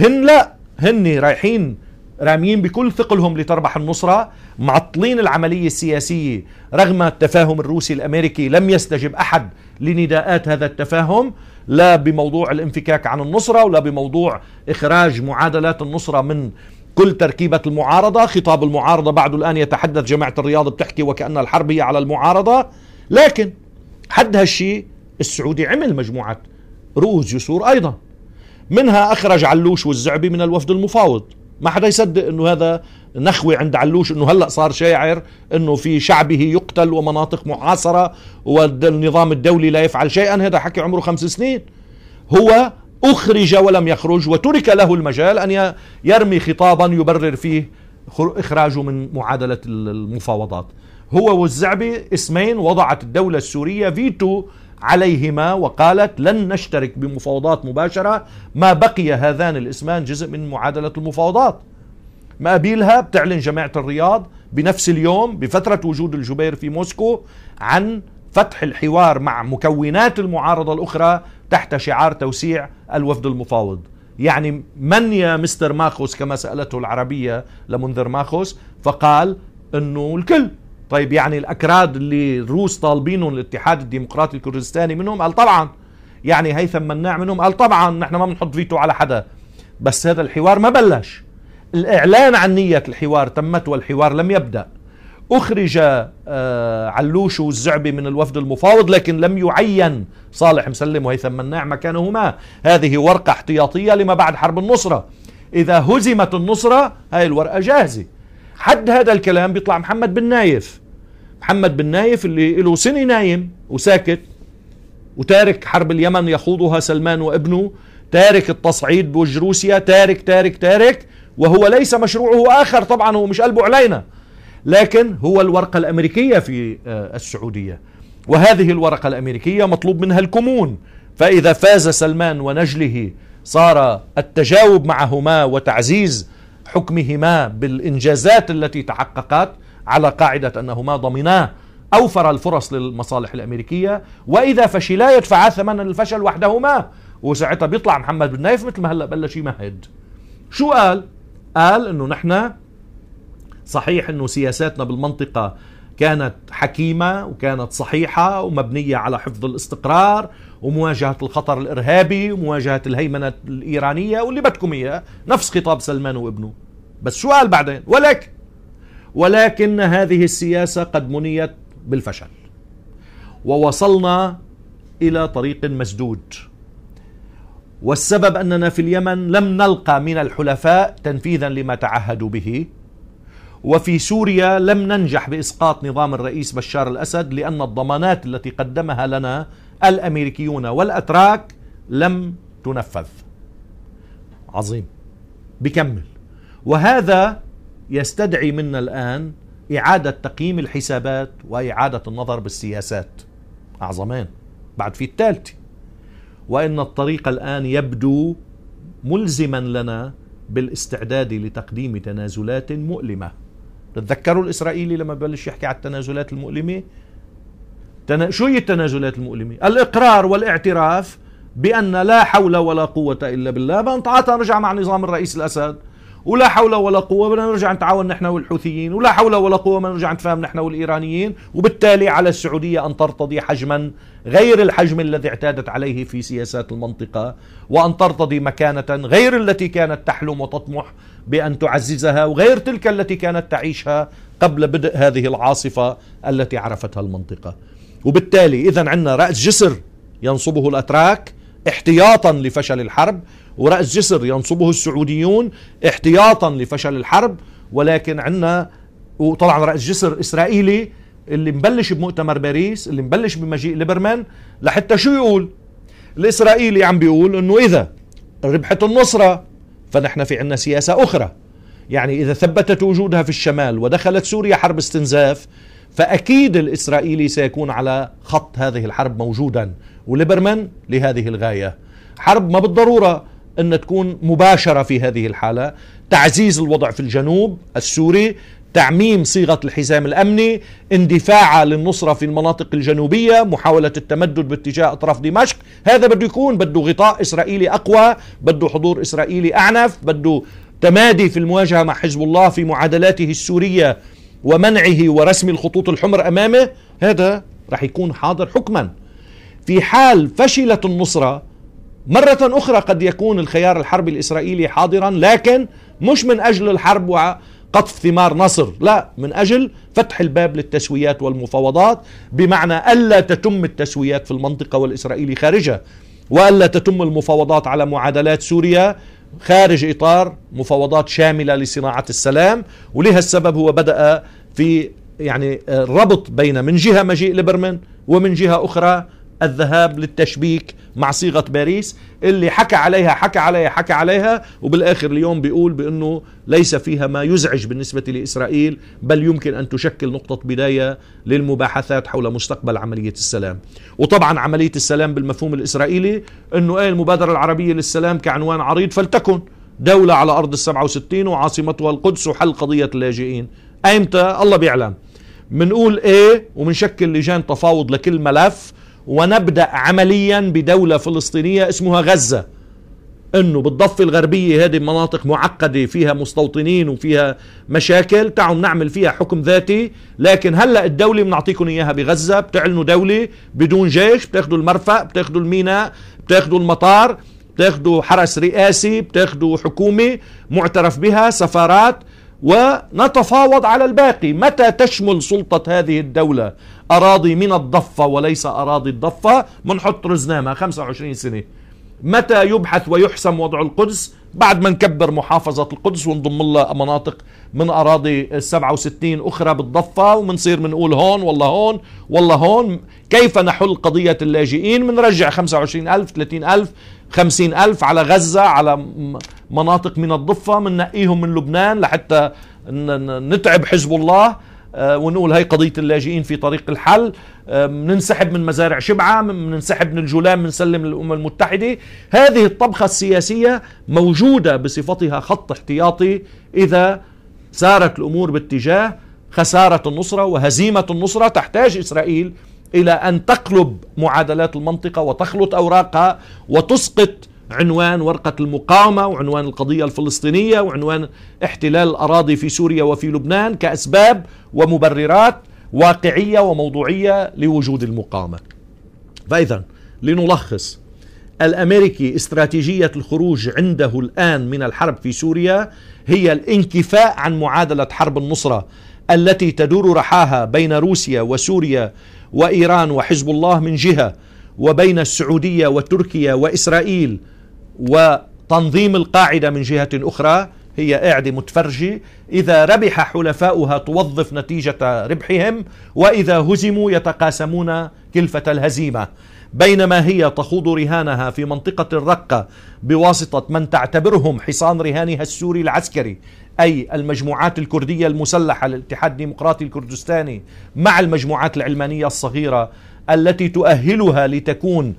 هن لا هن رايحين راميين بكل ثقلهم لتربح النصرة معطلين العملية السياسية رغم التفاهم الروسي الأمريكي لم يستجب أحد لنداءات هذا التفاهم لا بموضوع الانفكاك عن النصرة ولا بموضوع إخراج معادلات النصرة من كل تركيبة المعارضة خطاب المعارضة بعد الآن يتحدث جماعة الرياض بتحكي وكأن الحرب هي على المعارضة لكن حد هالشيء السعودي عمل مجموعة رؤوس جسور أيضا منها أخرج علوش والزعبي من الوفد المفاوض ما حدا يصدق انه هذا نخوة عند علوش انه هلا صار شاعر انه في شعبه يقتل ومناطق محاصره والنظام الدولي لا يفعل شيئا هذا حكي عمره خمس سنين هو أخرج ولم يخرج وترك له المجال أن يرمي خطابا يبرر فيه إخراجه من معادلة المفاوضات هو والزعبي اسمين وضعت الدولة السورية فيتو عليهما وقالت لن نشترك بمفاوضات مباشرة ما بقي هذان الاسمان جزء من معادلة المفاوضات ما بيلها بتعلن جماعة الرياض بنفس اليوم بفترة وجود الجبير في موسكو عن فتح الحوار مع مكونات المعارضة الأخرى تحت شعار توسيع الوفد المفاوض يعني من يا مستر ماخوس كما سألته العربية لمنذر ماخوس فقال أنه الكل طيب يعني الأكراد اللي الروس طالبينهم الاتحاد الديمقراطي الكردستاني منهم قال طبعا يعني هيثم مناع منهم قال طبعا نحن ما بنحط فيتو على حدا بس هذا الحوار ما بلش الإعلان عن نية الحوار تمت والحوار لم يبدأ أخرج آه، علوش والزعبي من الوفد المفاوض لكن لم يعين صالح مسلم وهيثم مناع مكانهما هذه ورقة احتياطية لما بعد حرب النصرة إذا هزمت النصرة هاي الورقة جاهزة حد هذا الكلام بيطلع محمد بن نايف محمد بن نايف اللي له سنة نايم وساكت وتارك حرب اليمن يخوضها سلمان وابنه تارك التصعيد بوجه روسيا تارك تارك تارك وهو ليس مشروعه آخر طبعا هو مش قلبه علينا لكن هو الورقة الأمريكية في آه، السعودية وهذه الورقة الأمريكية مطلوب منها الكمون فإذا فاز سلمان ونجله صار التجاوب معهما وتعزيز حكمهما بالإنجازات التي تحققت على قاعدة أنهما ضمنا أوفر الفرص للمصالح الأمريكية وإذا فشلا يدفعا ثمن الفشل وحدهما وساعتها بيطلع محمد بن نايف مثل ما هلا بلش يمهد شو قال؟ قال انه نحن صحيح انه سياساتنا بالمنطقه كانت حكيمه وكانت صحيحه ومبنيه على حفظ الاستقرار ومواجهه الخطر الارهابي ومواجهه الهيمنه الايرانيه واللي بدكم اياه نفس خطاب سلمان وابنه بس شو قال بعدين ولكن ولكن هذه السياسه قد منيت بالفشل ووصلنا الى طريق مسدود والسبب اننا في اليمن لم نلقى من الحلفاء تنفيذا لما تعهدوا به وفي سوريا لم ننجح باسقاط نظام الرئيس بشار الاسد لان الضمانات التي قدمها لنا الامريكيون والاتراك لم تنفذ. عظيم. بكمل. وهذا يستدعي منا الان اعاده تقييم الحسابات واعاده النظر بالسياسات. اعظمين. بعد في الثالثه. وان الطريق الان يبدو ملزما لنا بالاستعداد لتقديم تنازلات مؤلمه تتذكروا الاسرائيلي لما بلش يحكي على التنازلات المؤلمه تنا... شو هي التنازلات المؤلمه الاقرار والاعتراف بان لا حول ولا قوه الا بالله بنتعاطى نرجع مع نظام الرئيس الاسد ولا حول ولا قوة بدنا نرجع نتعاون نحن والحوثيين ولا حول ولا قوة بدنا نرجع نتفاهم نحن والإيرانيين وبالتالي على السعودية أن ترتضي حجما غير الحجم الذي اعتادت عليه في سياسات المنطقة وأن ترتضي مكانة غير التي كانت تحلم وتطمح بأن تعززها وغير تلك التي كانت تعيشها قبل بدء هذه العاصفة التي عرفتها المنطقة وبالتالي إذا عندنا رأس جسر ينصبه الأتراك احتياطا لفشل الحرب ورأس جسر ينصبه السعوديون احتياطا لفشل الحرب ولكن عندنا وطبعا رأس جسر إسرائيلي اللي مبلش بمؤتمر باريس اللي مبلش بمجيء ليبرمان لحتى شو يقول الإسرائيلي عم بيقول أنه إذا ربحت النصرة فنحن في عنا سياسة أخرى يعني إذا ثبتت وجودها في الشمال ودخلت سوريا حرب استنزاف فأكيد الإسرائيلي سيكون على خط هذه الحرب موجودا وليبرمان لهذه الغاية حرب ما بالضرورة أن تكون مباشرة في هذه الحالة تعزيز الوضع في الجنوب السوري تعميم صيغة الحزام الأمني اندفاع للنصرة في المناطق الجنوبية محاولة التمدد باتجاه أطراف دمشق هذا بده يكون بده غطاء إسرائيلي أقوى بده حضور إسرائيلي أعنف بده تمادي في المواجهة مع حزب الله في معادلاته السورية ومنعه ورسم الخطوط الحمر أمامه هذا رح يكون حاضر حكما في حال فشلت النصرة مرة أخرى قد يكون الخيار الحربي الإسرائيلي حاضرا لكن مش من أجل الحرب و... قطف ثمار نصر لا من أجل فتح الباب للتسويات والمفاوضات بمعنى ألا تتم التسويات في المنطقة والإسرائيلي خارجها وألا تتم المفاوضات على معادلات سوريا خارج إطار مفاوضات شاملة لصناعة السلام ولها السبب هو بدأ في يعني الربط بين من جهة مجيء ليبرمان ومن جهة أخرى الذهاب للتشبيك مع صيغه باريس اللي حكى عليها حكى عليها حكى عليها وبالاخر اليوم بيقول بانه ليس فيها ما يزعج بالنسبه لاسرائيل بل يمكن ان تشكل نقطه بدايه للمباحثات حول مستقبل عمليه السلام وطبعا عمليه السلام بالمفهوم الاسرائيلي انه ايه المبادره العربيه للسلام كعنوان عريض فلتكن دولة على أرض السبعة وستين وعاصمتها القدس وحل قضية اللاجئين أيمتى الله بيعلم منقول ايه ومنشكل لجان تفاوض لكل ملف ونبدأ عمليا بدولة فلسطينية اسمها غزة انه بالضفة الغربية هذه مناطق معقدة فيها مستوطنين وفيها مشاكل تعالوا نعمل فيها حكم ذاتي لكن هلأ الدولة بنعطيكم اياها بغزة بتعلنوا دولة بدون جيش بتاخدوا المرفأ بتاخدوا الميناء بتاخدوا المطار بتاخدوا حرس رئاسي بتاخدوا حكومة معترف بها سفارات ونتفاوض على الباقي متى تشمل سلطة هذه الدولة أراضي من الضفة وليس أراضي الضفة بنحط رزنامة 25 سنة متى يبحث ويحسم وضع القدس بعد ما نكبر محافظة القدس ونضم لها مناطق من أراضي السبعة وستين أخرى بالضفة ومنصير منقول هون والله هون والله هون كيف نحل قضية اللاجئين منرجع وعشرين ألف ثلاثين ألف خمسين ألف على غزة على مناطق من الضفة مننقيهم من لبنان لحتى نتعب حزب الله آه، ونقول هي قضيه اللاجئين في طريق الحل آه، ننسحب من مزارع شبعه ننسحب من الجولان بنسلم للامم المتحده هذه الطبخه السياسيه موجوده بصفتها خط احتياطي اذا سارت الامور باتجاه خساره النصره وهزيمه النصره تحتاج اسرائيل الى ان تقلب معادلات المنطقه وتخلط اوراقها وتسقط عنوان ورقة المقاومة وعنوان القضية الفلسطينية وعنوان احتلال الأراضي في سوريا وفي لبنان كأسباب ومبررات واقعية وموضوعية لوجود المقاومة فإذا لنلخص الأمريكي استراتيجية الخروج عنده الآن من الحرب في سوريا هي الانكفاء عن معادلة حرب النصرة التي تدور رحاها بين روسيا وسوريا وإيران وحزب الله من جهة وبين السعودية وتركيا وإسرائيل وتنظيم القاعدة من جهة أخرى هي قاعدة متفرجة إذا ربح حلفاؤها توظف نتيجة ربحهم وإذا هزموا يتقاسمون كلفة الهزيمة بينما هي تخوض رهانها في منطقة الرقة بواسطة من تعتبرهم حصان رهانها السوري العسكري أي المجموعات الكردية المسلحة للاتحاد الديمقراطي الكردستاني مع المجموعات العلمانية الصغيرة التي تؤهلها لتكون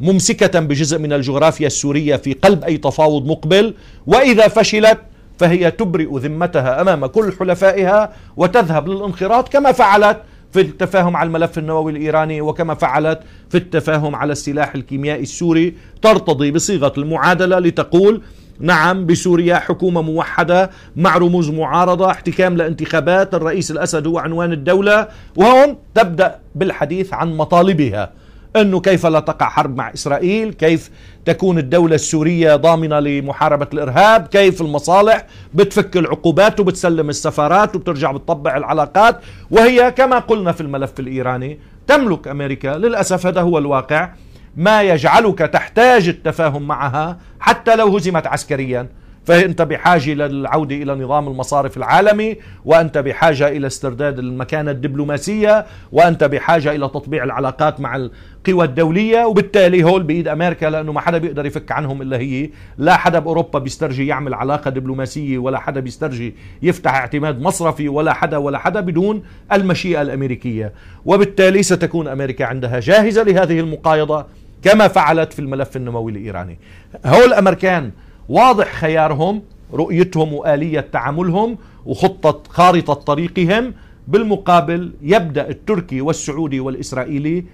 ممسكة بجزء من الجغرافيا السورية في قلب أي تفاوض مقبل وإذا فشلت فهي تبرئ ذمتها أمام كل حلفائها وتذهب للانخراط كما فعلت في التفاهم على الملف النووي الإيراني وكما فعلت في التفاهم على السلاح الكيميائي السوري ترتضي بصيغة المعادلة لتقول نعم بسوريا حكومة موحدة مع رموز معارضة احتكام لانتخابات الرئيس الأسد هو عنوان الدولة وهون تبدأ بالحديث عن مطالبها أنه كيف لا تقع حرب مع إسرائيل كيف تكون الدولة السورية ضامنة لمحاربة الإرهاب كيف المصالح بتفك العقوبات وبتسلم السفارات وبترجع بتطبع العلاقات وهي كما قلنا في الملف الإيراني تملك أمريكا للأسف هذا هو الواقع ما يجعلك تحتاج التفاهم معها حتى لو هزمت عسكريا فأنت بحاجة للعودة إلى نظام المصارف العالمي وأنت بحاجة إلى استرداد المكانة الدبلوماسية وأنت بحاجة إلى تطبيع العلاقات مع القوى الدولية وبالتالي هول بإيد أمريكا لأنه ما حدا بيقدر يفك عنهم إلا هي لا حدا بأوروبا بيسترجي يعمل علاقة دبلوماسية ولا حدا بيسترجي يفتح اعتماد مصرفي ولا حدا ولا حدا بدون المشيئة الأمريكية وبالتالي ستكون أمريكا عندها جاهزة لهذه المقايضة كما فعلت في الملف النموي الإيراني هول الأمريكان واضح خيارهم رؤيتهم وآلية تعاملهم وخطة خارطة طريقهم بالمقابل يبدأ التركي والسعودي والإسرائيلي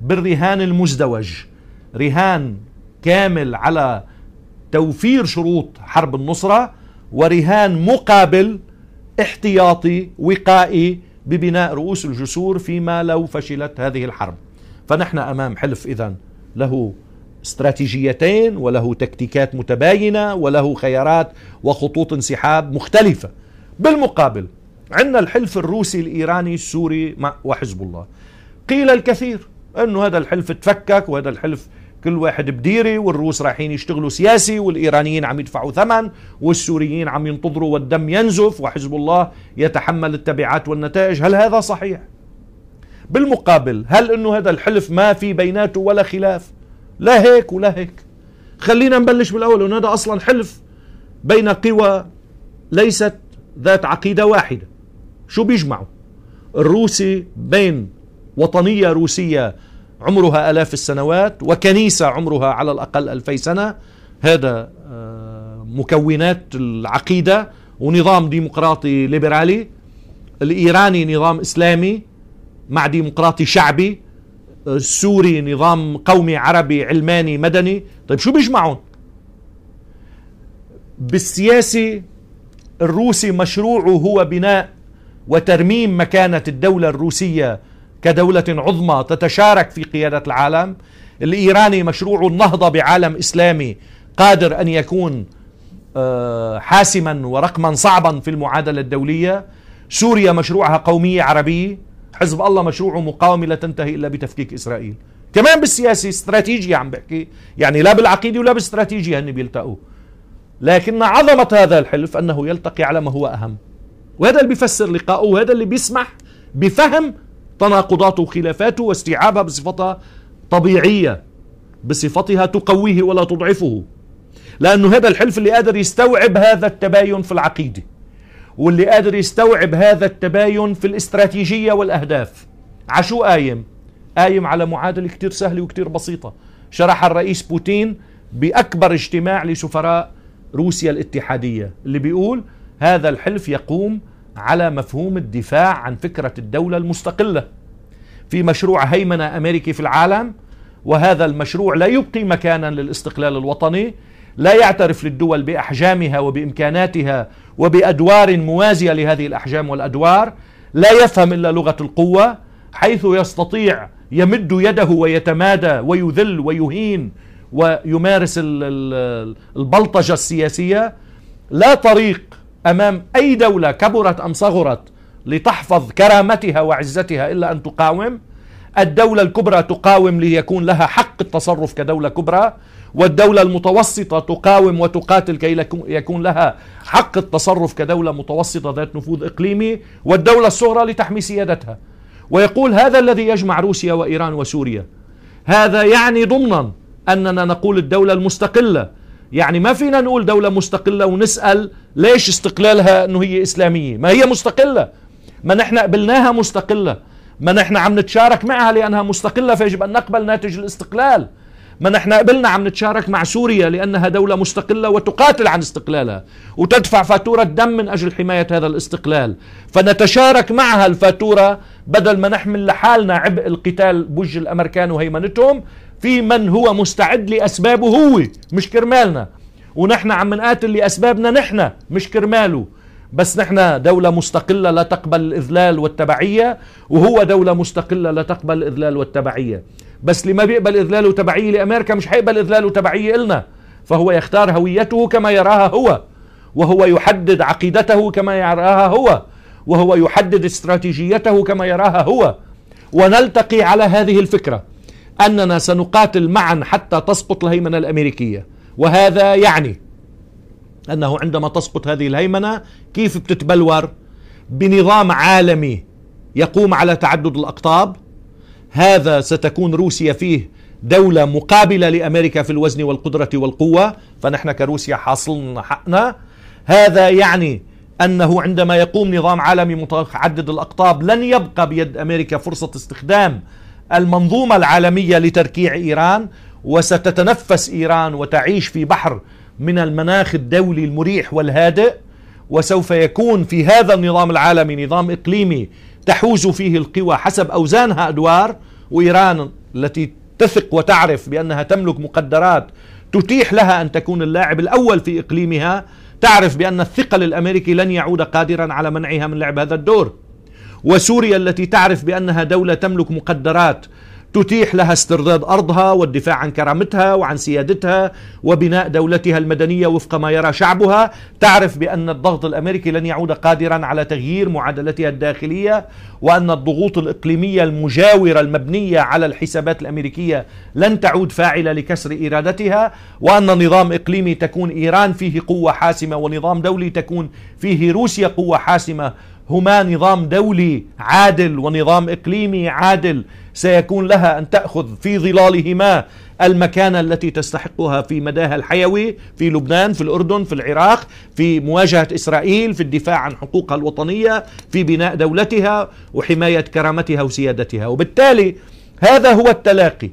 بالرهان المزدوج رهان كامل على توفير شروط حرب النصرة ورهان مقابل احتياطي وقائي ببناء رؤوس الجسور فيما لو فشلت هذه الحرب فنحن أمام حلف إذا له استراتيجيتين وله تكتيكات متباينه وله خيارات وخطوط انسحاب مختلفه بالمقابل عندنا الحلف الروسي الايراني السوري مع وحزب الله قيل الكثير انه هذا الحلف تفكك وهذا الحلف كل واحد بديري والروس رايحين يشتغلوا سياسي والايرانيين عم يدفعوا ثمن والسوريين عم ينتظروا والدم ينزف وحزب الله يتحمل التبعات والنتائج هل هذا صحيح بالمقابل هل انه هذا الحلف ما في بيناته ولا خلاف لا هيك ولا هيك خلينا نبلش بالاول لان هذا اصلا حلف بين قوى ليست ذات عقيده واحده شو بيجمعوا الروسي بين وطنيه روسيه عمرها الاف السنوات وكنيسه عمرها على الاقل الفي سنه هذا آه، مكونات العقيده ونظام ديمقراطي ليبرالي الايراني نظام اسلامي مع ديمقراطي شعبي آه، سوري نظام قومي عربي علماني مدني طيب شو بيجمعهم بالسياسة الروسي مشروعه هو بناء وترميم مكانة الدولة الروسية كدولة عظمى تتشارك في قيادة العالم الإيراني مشروع النهضة بعالم إسلامي قادر أن يكون آه، حاسما ورقما صعبا في المعادلة الدولية سوريا مشروعها قومية عربية حزب الله مشروعه مقاومة لا تنتهي إلا بتفكيك إسرائيل كمان بالسياسة استراتيجية عم بحكي يعني لا بالعقيدة ولا بالاستراتيجية هن بيلتقوا لكن عظمة هذا الحلف أنه يلتقي على ما هو أهم وهذا اللي بيفسر لقائه وهذا اللي بيسمح بفهم تناقضاته وخلافاته واستيعابها بصفتها طبيعية بصفتها تقويه ولا تضعفه لأنه هذا الحلف اللي قادر يستوعب هذا التباين في العقيده واللي قادر يستوعب هذا التباين في الاستراتيجية والأهداف عشو قايم قايم على معادلة كتير سهلة وكتير بسيطة شرح الرئيس بوتين بأكبر اجتماع لسفراء روسيا الاتحادية اللي بيقول هذا الحلف يقوم على مفهوم الدفاع عن فكرة الدولة المستقلة في مشروع هيمنة أمريكي في العالم وهذا المشروع لا يبقي مكانا للاستقلال الوطني لا يعترف للدول بأحجامها وبإمكاناتها وبأدوار موازية لهذه الأحجام والأدوار لا يفهم إلا لغة القوة حيث يستطيع يمد يده ويتمادى ويذل ويهين ويمارس البلطجة السياسية لا طريق أمام أي دولة كبرت أم صغرت لتحفظ كرامتها وعزتها إلا أن تقاوم الدولة الكبرى تقاوم ليكون لها حق التصرف كدولة كبرى والدولة المتوسطة تقاوم وتقاتل كي يكون لها حق التصرف كدولة متوسطة ذات نفوذ إقليمي والدولة الصغرى لتحمي سيادتها ويقول هذا الذي يجمع روسيا وإيران وسوريا هذا يعني ضمنا أننا نقول الدولة المستقلة يعني ما فينا نقول دولة مستقلة ونسأل ليش استقلالها أنه هي إسلامية ما هي مستقلة ما نحن قبلناها مستقلة ما نحن عم نتشارك معها لأنها مستقلة فيجب أن نقبل ناتج الاستقلال ما نحن قبلنا عم نتشارك مع سوريا لأنها دولة مستقلة وتقاتل عن استقلالها وتدفع فاتورة دم من أجل حماية هذا الاستقلال فنتشارك معها الفاتورة بدل ما نحمل لحالنا عبء القتال بوج الأمريكان وهيمنتهم في من هو مستعد لأسبابه هو مش كرمالنا ونحن عم نقاتل لأسبابنا نحن مش كرماله بس نحن دولة مستقلة لا تقبل الإذلال والتبعية وهو دولة مستقلة لا تقبل الإذلال والتبعية بس اللي ما بيقبل اذلاله وتبعيه لامريكا مش هيقبل اذلاله وتبعيه النا فهو يختار هويته كما يراها هو وهو يحدد عقيدته كما يراها هو وهو يحدد استراتيجيته كما يراها هو ونلتقي على هذه الفكره اننا سنقاتل معا حتى تسقط الهيمنه الامريكيه وهذا يعني انه عندما تسقط هذه الهيمنه كيف بتتبلور بنظام عالمي يقوم على تعدد الاقطاب هذا ستكون روسيا فيه دولة مقابلة لأمريكا في الوزن والقدرة والقوة فنحن كروسيا حصلنا حقنا هذا يعني أنه عندما يقوم نظام عالمي متعدد الأقطاب لن يبقى بيد أمريكا فرصة استخدام المنظومة العالمية لتركيع إيران وستتنفس إيران وتعيش في بحر من المناخ الدولي المريح والهادئ وسوف يكون في هذا النظام العالمي نظام إقليمي تحوز فيه القوى حسب أوزانها أدوار وإيران التي تثق وتعرف بأنها تملك مقدرات تتيح لها أن تكون اللاعب الأول في إقليمها تعرف بأن الثقل الأمريكي لن يعود قادرا على منعها من لعب هذا الدور وسوريا التي تعرف بأنها دولة تملك مقدرات تتيح لها استرداد أرضها والدفاع عن كرامتها وعن سيادتها وبناء دولتها المدنية وفق ما يرى شعبها تعرف بأن الضغط الأمريكي لن يعود قادرا على تغيير معادلتها الداخلية وأن الضغوط الإقليمية المجاورة المبنية على الحسابات الأمريكية لن تعود فاعلة لكسر إرادتها وأن نظام إقليمي تكون إيران فيه قوة حاسمة ونظام دولي تكون فيه روسيا قوة حاسمة هما نظام دولي عادل ونظام إقليمي عادل سيكون لها أن تأخذ في ظلالهما المكانة التي تستحقها في مداها الحيوي في لبنان في الأردن في العراق في مواجهة إسرائيل في الدفاع عن حقوقها الوطنية في بناء دولتها وحماية كرامتها وسيادتها وبالتالي هذا هو التلاقي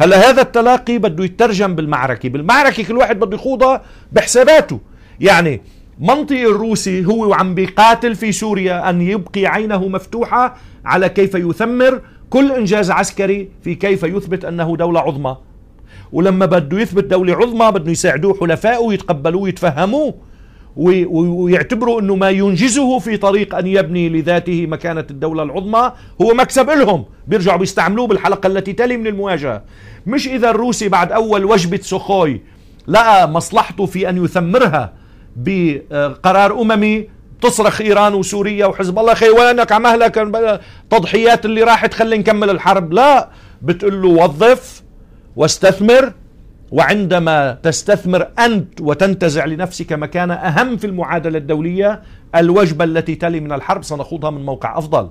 هلا هذا التلاقي بده يترجم بالمعركة بالمعركة كل واحد بده يخوضها بحساباته يعني منطق الروسي هو وعم بيقاتل في سوريا أن يبقي عينه مفتوحة على كيف يثمر كل إنجاز عسكري في كيف يثبت أنه دولة عظمى ولما بده يثبت دولة عظمى بده يساعدوه حلفائه ويتقبلوه ويتفهموه ويعتبروا أنه ما ينجزه في طريق أن يبني لذاته مكانة الدولة العظمى هو مكسب إلهم بيرجعوا بيستعملوه بالحلقة التي تلي من المواجهة مش إذا الروسي بعد أول وجبة سخوي لقى مصلحته في أن يثمرها بقرار أممي تصرخ ايران وسوريا وحزب الله خي وينك على مهلك تضحيات اللي راحت خلي نكمل الحرب لا بتقول له وظف واستثمر وعندما تستثمر انت وتنتزع لنفسك مكانه اهم في المعادله الدوليه الوجبه التي تلي من الحرب سنخوضها من موقع افضل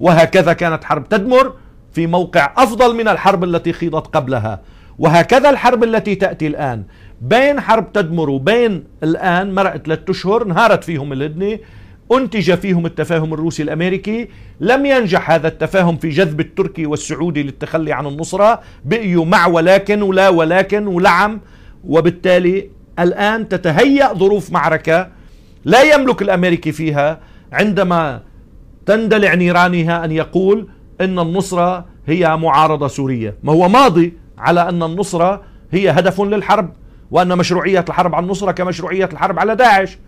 وهكذا كانت حرب تدمر في موقع افضل من الحرب التي خيضت قبلها وهكذا الحرب التي تأتي الآن بين حرب تدمر وبين الآن مرقت ثلاثة أشهر انهارت فيهم الهدنة أنتج فيهم التفاهم الروسي الأمريكي لم ينجح هذا التفاهم في جذب التركي والسعودي للتخلي عن النصرة بقيوا مع ولكن ولا ولكن ولعم وبالتالي الآن تتهيأ ظروف معركة لا يملك الأمريكي فيها عندما تندلع نيرانها أن يقول أن النصرة هي معارضة سورية ما هو ماضي على أن النصرة هي هدف للحرب وأن مشروعية الحرب على النصرة كمشروعية الحرب على داعش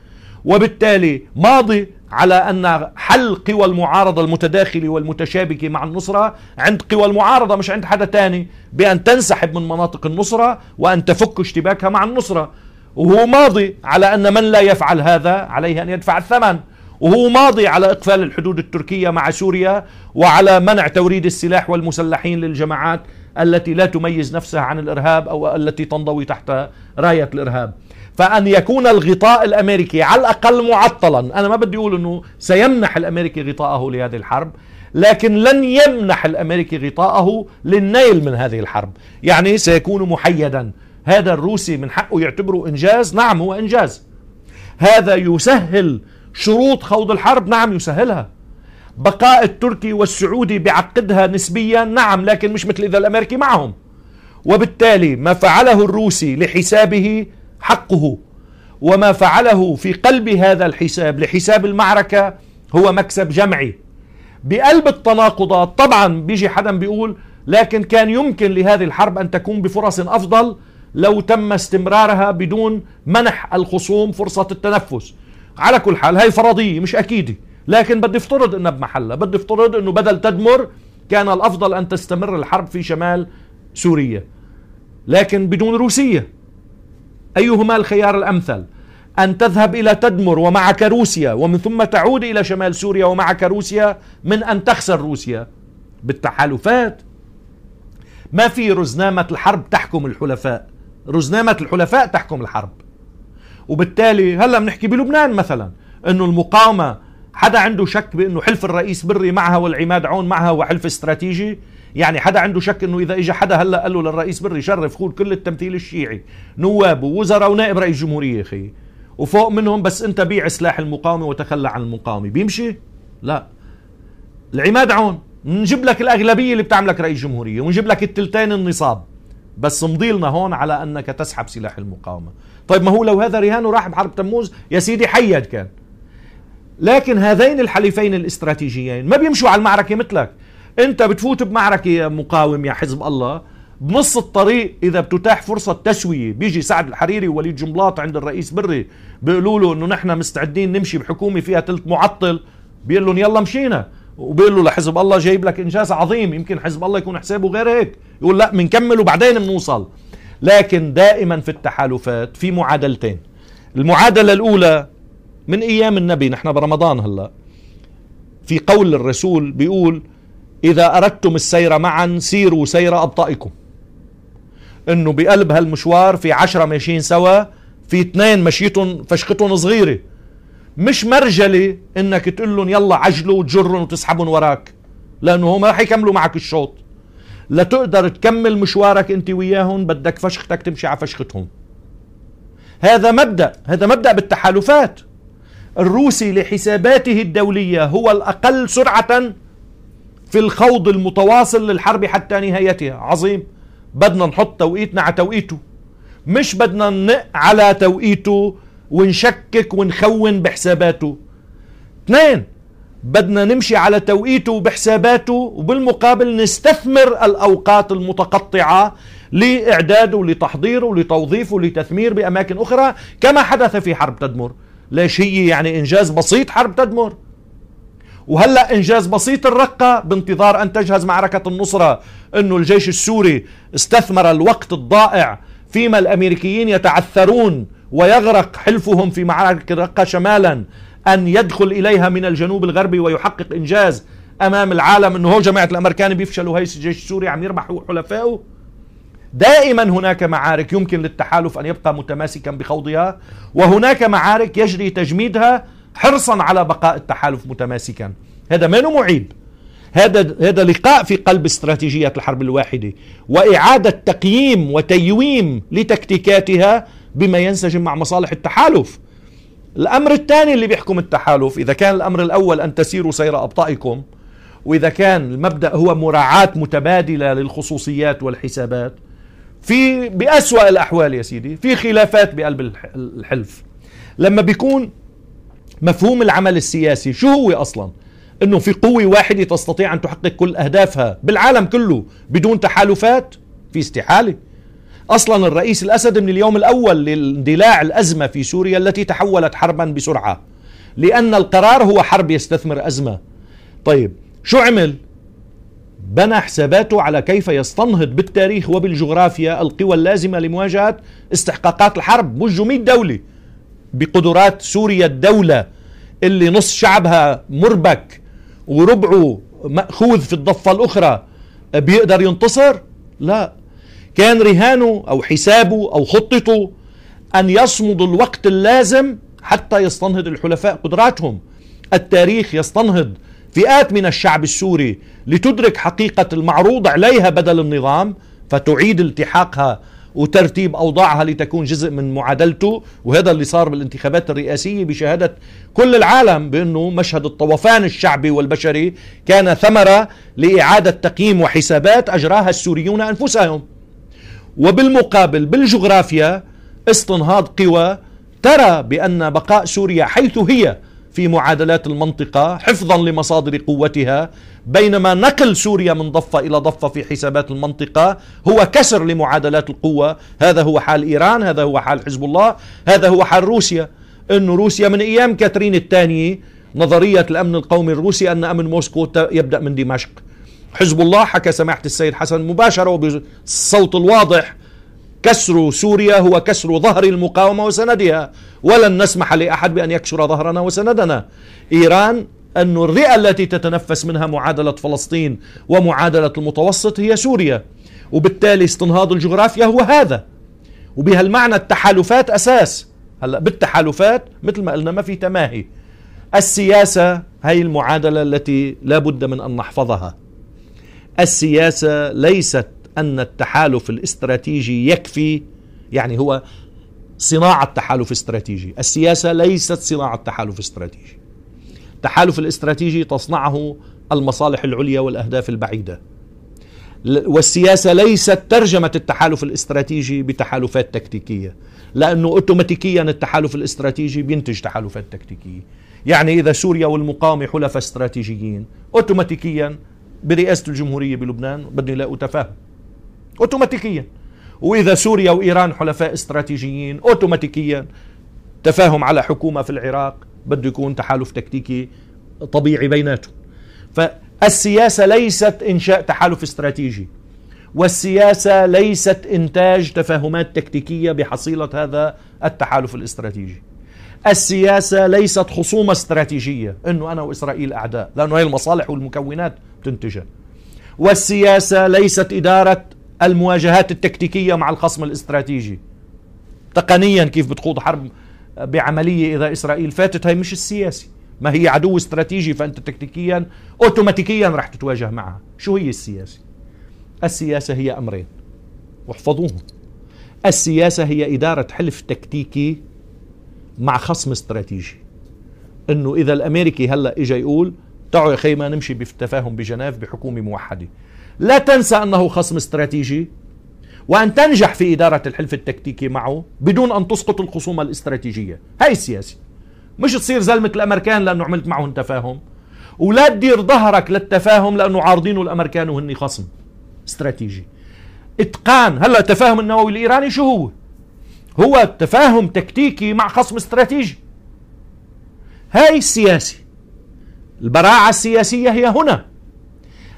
وبالتالي ماضي على أن حل قوى المعارضة المتداخلة والمتشابكة مع النصرة عند قوى المعارضة مش عند حدا تاني بأن تنسحب من مناطق النصرة وأن تفك اشتباكها مع النصرة وهو ماضي على أن من لا يفعل هذا عليه أن يدفع الثمن وهو ماضي على إقفال الحدود التركية مع سوريا وعلى منع توريد السلاح والمسلحين للجماعات التي لا تميز نفسها عن الارهاب او التي تنضوي تحت رايه الارهاب فان يكون الغطاء الامريكي على الاقل معطلا انا ما بدي اقول انه سيمنح الامريكي غطاءه لهذه الحرب لكن لن يمنح الامريكي غطاءه للنيل من هذه الحرب يعني سيكون محيدا هذا الروسي من حقه يعتبره انجاز نعم هو انجاز هذا يسهل شروط خوض الحرب نعم يسهلها بقاء التركي والسعودي بعقدها نسبيا نعم لكن مش مثل إذا الأمريكي معهم وبالتالي ما فعله الروسي لحسابه حقه وما فعله في قلب هذا الحساب لحساب المعركة هو مكسب جمعي بقلب التناقضات طبعا بيجي حدا بيقول لكن كان يمكن لهذه الحرب أن تكون بفرص أفضل لو تم استمرارها بدون منح الخصوم فرصة التنفس على كل حال هاي فرضية مش أكيدة لكن بدي افترض انها بمحلها بدي افترض انه بدل تدمر كان الافضل ان تستمر الحرب في شمال سوريا لكن بدون روسية أيهما الخيار الأمثل أن تذهب إلى تدمر ومعك روسيا ومن ثم تعود إلى شمال سوريا ومعك روسيا من أن تخسر روسيا بالتحالفات ما في رزنامة الحرب تحكم الحلفاء رزنامة الحلفاء تحكم الحرب وبالتالي هلا بنحكي بلبنان مثلا انه المقاومة حدا عنده شك بانه حلف الرئيس بري معها والعماد عون معها وحلف استراتيجي يعني حدا عنده شك انه اذا اجى حدا هلا قال له للرئيس بري شرف خول كل التمثيل الشيعي نواب ووزراء ونائب رئيس جمهوريه اخي وفوق منهم بس انت بيع سلاح المقاومه وتخلى عن المقاومه بيمشي لا العماد عون نجيب لك الاغلبيه اللي بتعملك رئيس جمهوريه ونجيب لك التلتين النصاب بس مضيلنا هون على انك تسحب سلاح المقاومه طيب ما هو لو هذا رهان وراح بحرب تموز يا سيدي حيد كان لكن هذين الحليفين الاستراتيجيين ما بيمشوا على المعركة مثلك انت بتفوت بمعركة يا مقاوم يا حزب الله بنص الطريق اذا بتتاح فرصه تسويه بيجي سعد الحريري ووليد جنبلاط عند الرئيس بري بيقولوا له انه نحن مستعدين نمشي بحكومه فيها ثلث معطل بيقول لهم يلا مشينا وبيقول له لحزب الله جايب لك انجاز عظيم يمكن حزب الله يكون حسابه غير هيك يقول لا بنكمل وبعدين بنوصل لكن دائما في التحالفات في معادلتين المعادله الاولى من ايام النبي نحن برمضان هلا في قول الرسول بيقول اذا اردتم السير معا سيروا سير ابطائكم انه بقلب هالمشوار في عشرة ماشيين سوا في اثنين مشيتهم فشختهم صغيره مش مرجله انك تقول لهم يلا عجلوا وتجرهم وتسحبهم وراك لانه هم رح يكملوا معك الشوط لتقدر تكمل مشوارك انت وياهم بدك فشختك تمشي على فشختهم هذا مبدا هذا مبدا بالتحالفات الروسي لحساباته الدولية هو الأقل سرعة في الخوض المتواصل للحرب حتى نهايتها عظيم بدنا نحط توقيتنا على توقيته مش بدنا ننق على توقيته ونشكك ونخون بحساباته اثنين بدنا نمشي على توقيته وبحساباته وبالمقابل نستثمر الأوقات المتقطعة لإعداده لتحضيره لتوظيفه لتثمير بأماكن أخرى كما حدث في حرب تدمر ليش هي يعني إنجاز بسيط حرب تدمر وهلا انجاز بسيط الرقه بانتظار ان تجهز معركه النصره انه الجيش السوري استثمر الوقت الضائع فيما الامريكيين يتعثرون ويغرق حلفهم في معارك الرقه شمالا ان يدخل اليها من الجنوب الغربي ويحقق انجاز امام العالم انه هو جماعه الامريكان بيفشلوا هيس الجيش السوري عم يربحوا حلفائه دائما هناك معارك يمكن للتحالف ان يبقى متماسكا بخوضها وهناك معارك يجري تجميدها حرصا على بقاء التحالف متماسكا هذا منه معيب هذا هذا لقاء في قلب استراتيجيه الحرب الواحده واعاده تقييم وتيويم لتكتيكاتها بما ينسجم مع مصالح التحالف الامر الثاني اللي بيحكم التحالف اذا كان الامر الاول ان تسيروا سير ابطائكم واذا كان المبدا هو مراعاه متبادله للخصوصيات والحسابات في بأسوأ الأحوال يا سيدي في خلافات بقلب الحلف لما بيكون مفهوم العمل السياسي شو هو أصلا أنه في قوة واحدة تستطيع أن تحقق كل أهدافها بالعالم كله بدون تحالفات في استحالة أصلا الرئيس الأسد من اليوم الأول لاندلاع الأزمة في سوريا التي تحولت حربا بسرعة لأن القرار هو حرب يستثمر أزمة طيب شو عمل بنى حساباته على كيف يستنهض بالتاريخ وبالجغرافيا القوى اللازمة لمواجهة استحقاقات الحرب وجه 100 دولة بقدرات سوريا الدولة اللي نص شعبها مربك وربعه مأخوذ في الضفة الأخرى بيقدر ينتصر؟ لا كان رهانه أو حسابه أو خطته أن يصمد الوقت اللازم حتى يستنهض الحلفاء قدراتهم التاريخ يستنهض فئات من الشعب السوري لتدرك حقيقة المعروض عليها بدل النظام فتعيد التحاقها وترتيب أوضاعها لتكون جزء من معادلته وهذا اللي صار بالانتخابات الرئاسية بشهادة كل العالم بأنه مشهد الطوفان الشعبي والبشري كان ثمرة لإعادة تقييم وحسابات أجراها السوريون أنفسهم وبالمقابل بالجغرافيا استنهاض قوى ترى بأن بقاء سوريا حيث هي في معادلات المنطقة حفظا لمصادر قوتها بينما نقل سوريا من ضفة إلى ضفة في حسابات المنطقة هو كسر لمعادلات القوة هذا هو حال إيران هذا هو حال حزب الله هذا هو حال روسيا أن روسيا من أيام كاترين الثانية نظرية الأمن القومي الروسي أن أمن موسكو يبدأ من دمشق حزب الله حكى سماحة السيد حسن مباشرة وبالصوت الواضح كسر سوريا هو كسر ظهر المقاومة وسندها ولن نسمح لأحد بأن يكسر ظهرنا وسندنا إيران أن الرئة التي تتنفس منها معادلة فلسطين ومعادلة المتوسط هي سوريا وبالتالي استنهاض الجغرافيا هو هذا وبهالمعنى التحالفات أساس هلا بالتحالفات مثل ما قلنا ما في تماهي السياسة هي المعادلة التي لا بد من أن نحفظها السياسة ليست أن التحالف الاستراتيجي يكفي يعني هو صناعة تحالف استراتيجي السياسة ليست صناعة تحالف استراتيجي التحالف الاستراتيجي تصنعه المصالح العليا والأهداف البعيدة والسياسة ليست ترجمة التحالف الاستراتيجي بتحالفات تكتيكية لأنه أوتوماتيكيا التحالف الاستراتيجي بينتج تحالفات تكتيكية يعني إذا سوريا والمقاومة حلفاء استراتيجيين أوتوماتيكيا برئاسة الجمهورية بلبنان بدهم يلاقوا تفاهم اوتوماتيكيا واذا سوريا وايران حلفاء استراتيجيين اوتوماتيكيا تفاهم على حكومه في العراق بده يكون تحالف تكتيكي طبيعي بيناتهم فالسياسه ليست انشاء تحالف استراتيجي والسياسه ليست انتاج تفاهمات تكتيكيه بحصيله هذا التحالف الاستراتيجي السياسه ليست خصومه استراتيجيه انه انا واسرائيل اعداء لانه هي المصالح والمكونات تنتجها والسياسه ليست اداره المواجهات التكتيكية مع الخصم الاستراتيجي تقنيا كيف بتخوض حرب بعملية إذا إسرائيل فاتت هي مش السياسي ما هي عدو استراتيجي فأنت تكتيكيا أوتوماتيكيا رح تتواجه معها شو هي السياسة السياسة هي أمرين واحفظوهم السياسة هي إدارة حلف تكتيكي مع خصم استراتيجي انه اذا الامريكي هلا اجى يقول تعوا يا خيمه نمشي بالتفاهم بجنيف بحكومه موحده لا تنسى أنه خصم استراتيجي وأن تنجح في إدارة الحلف التكتيكي معه بدون أن تسقط الخصومة الاستراتيجية هاي السياسه. مش تصير زلمة الأمريكان لأنه عملت معهم تفاهم ولا تدير ظهرك للتفاهم لأنه عارضينه الأمريكان وهن خصم استراتيجي اتقان هلا التفاهم النووي الإيراني شو هو هو تفاهم تكتيكي مع خصم استراتيجي هاي السياسه. البراعة السياسية هي هنا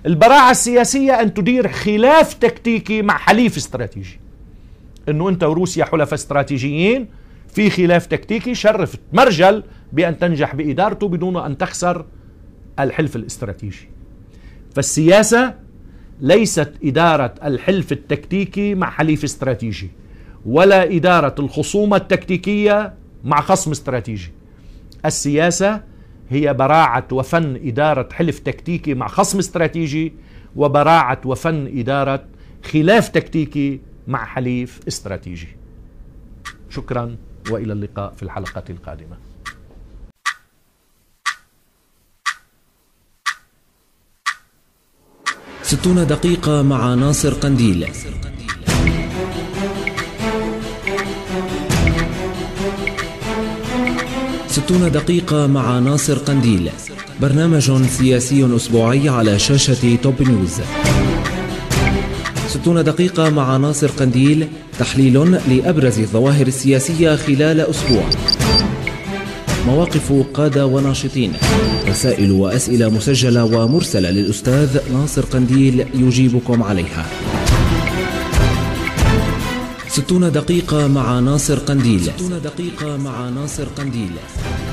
البراعة السياسية أن تدير خلاف تكتيكي مع حليف استراتيجي أنه أنت وروسيا حلفاء استراتيجيين في خلاف تكتيكي شرف مرجل بأن تنجح بإدارته بدون أن تخسر الحلف الاستراتيجي فالسياسة ليست إدارة الحلف التكتيكي مع حليف استراتيجي ولا إدارة الخصومة التكتيكية مع خصم استراتيجي السياسة هي براعة وفن إدارة حلف تكتيكي مع خصم استراتيجي وبراعة وفن إدارة خلاف تكتيكي مع حليف استراتيجي شكرا والى اللقاء في الحلقه القادمه ستون دقيقة مع ناصر قنديل 60 دقيقة مع ناصر قنديل برنامج سياسي أسبوعي على شاشة توب نيوز 60 دقيقة مع ناصر قنديل تحليل لأبرز الظواهر السياسية خلال أسبوع مواقف قادة وناشطين رسائل وأسئلة مسجلة ومرسلة للأستاذ ناصر قنديل يجيبكم عليها 60 دقيقة مع ناصر قنديل 60 دقيقة مع ناصر قنديل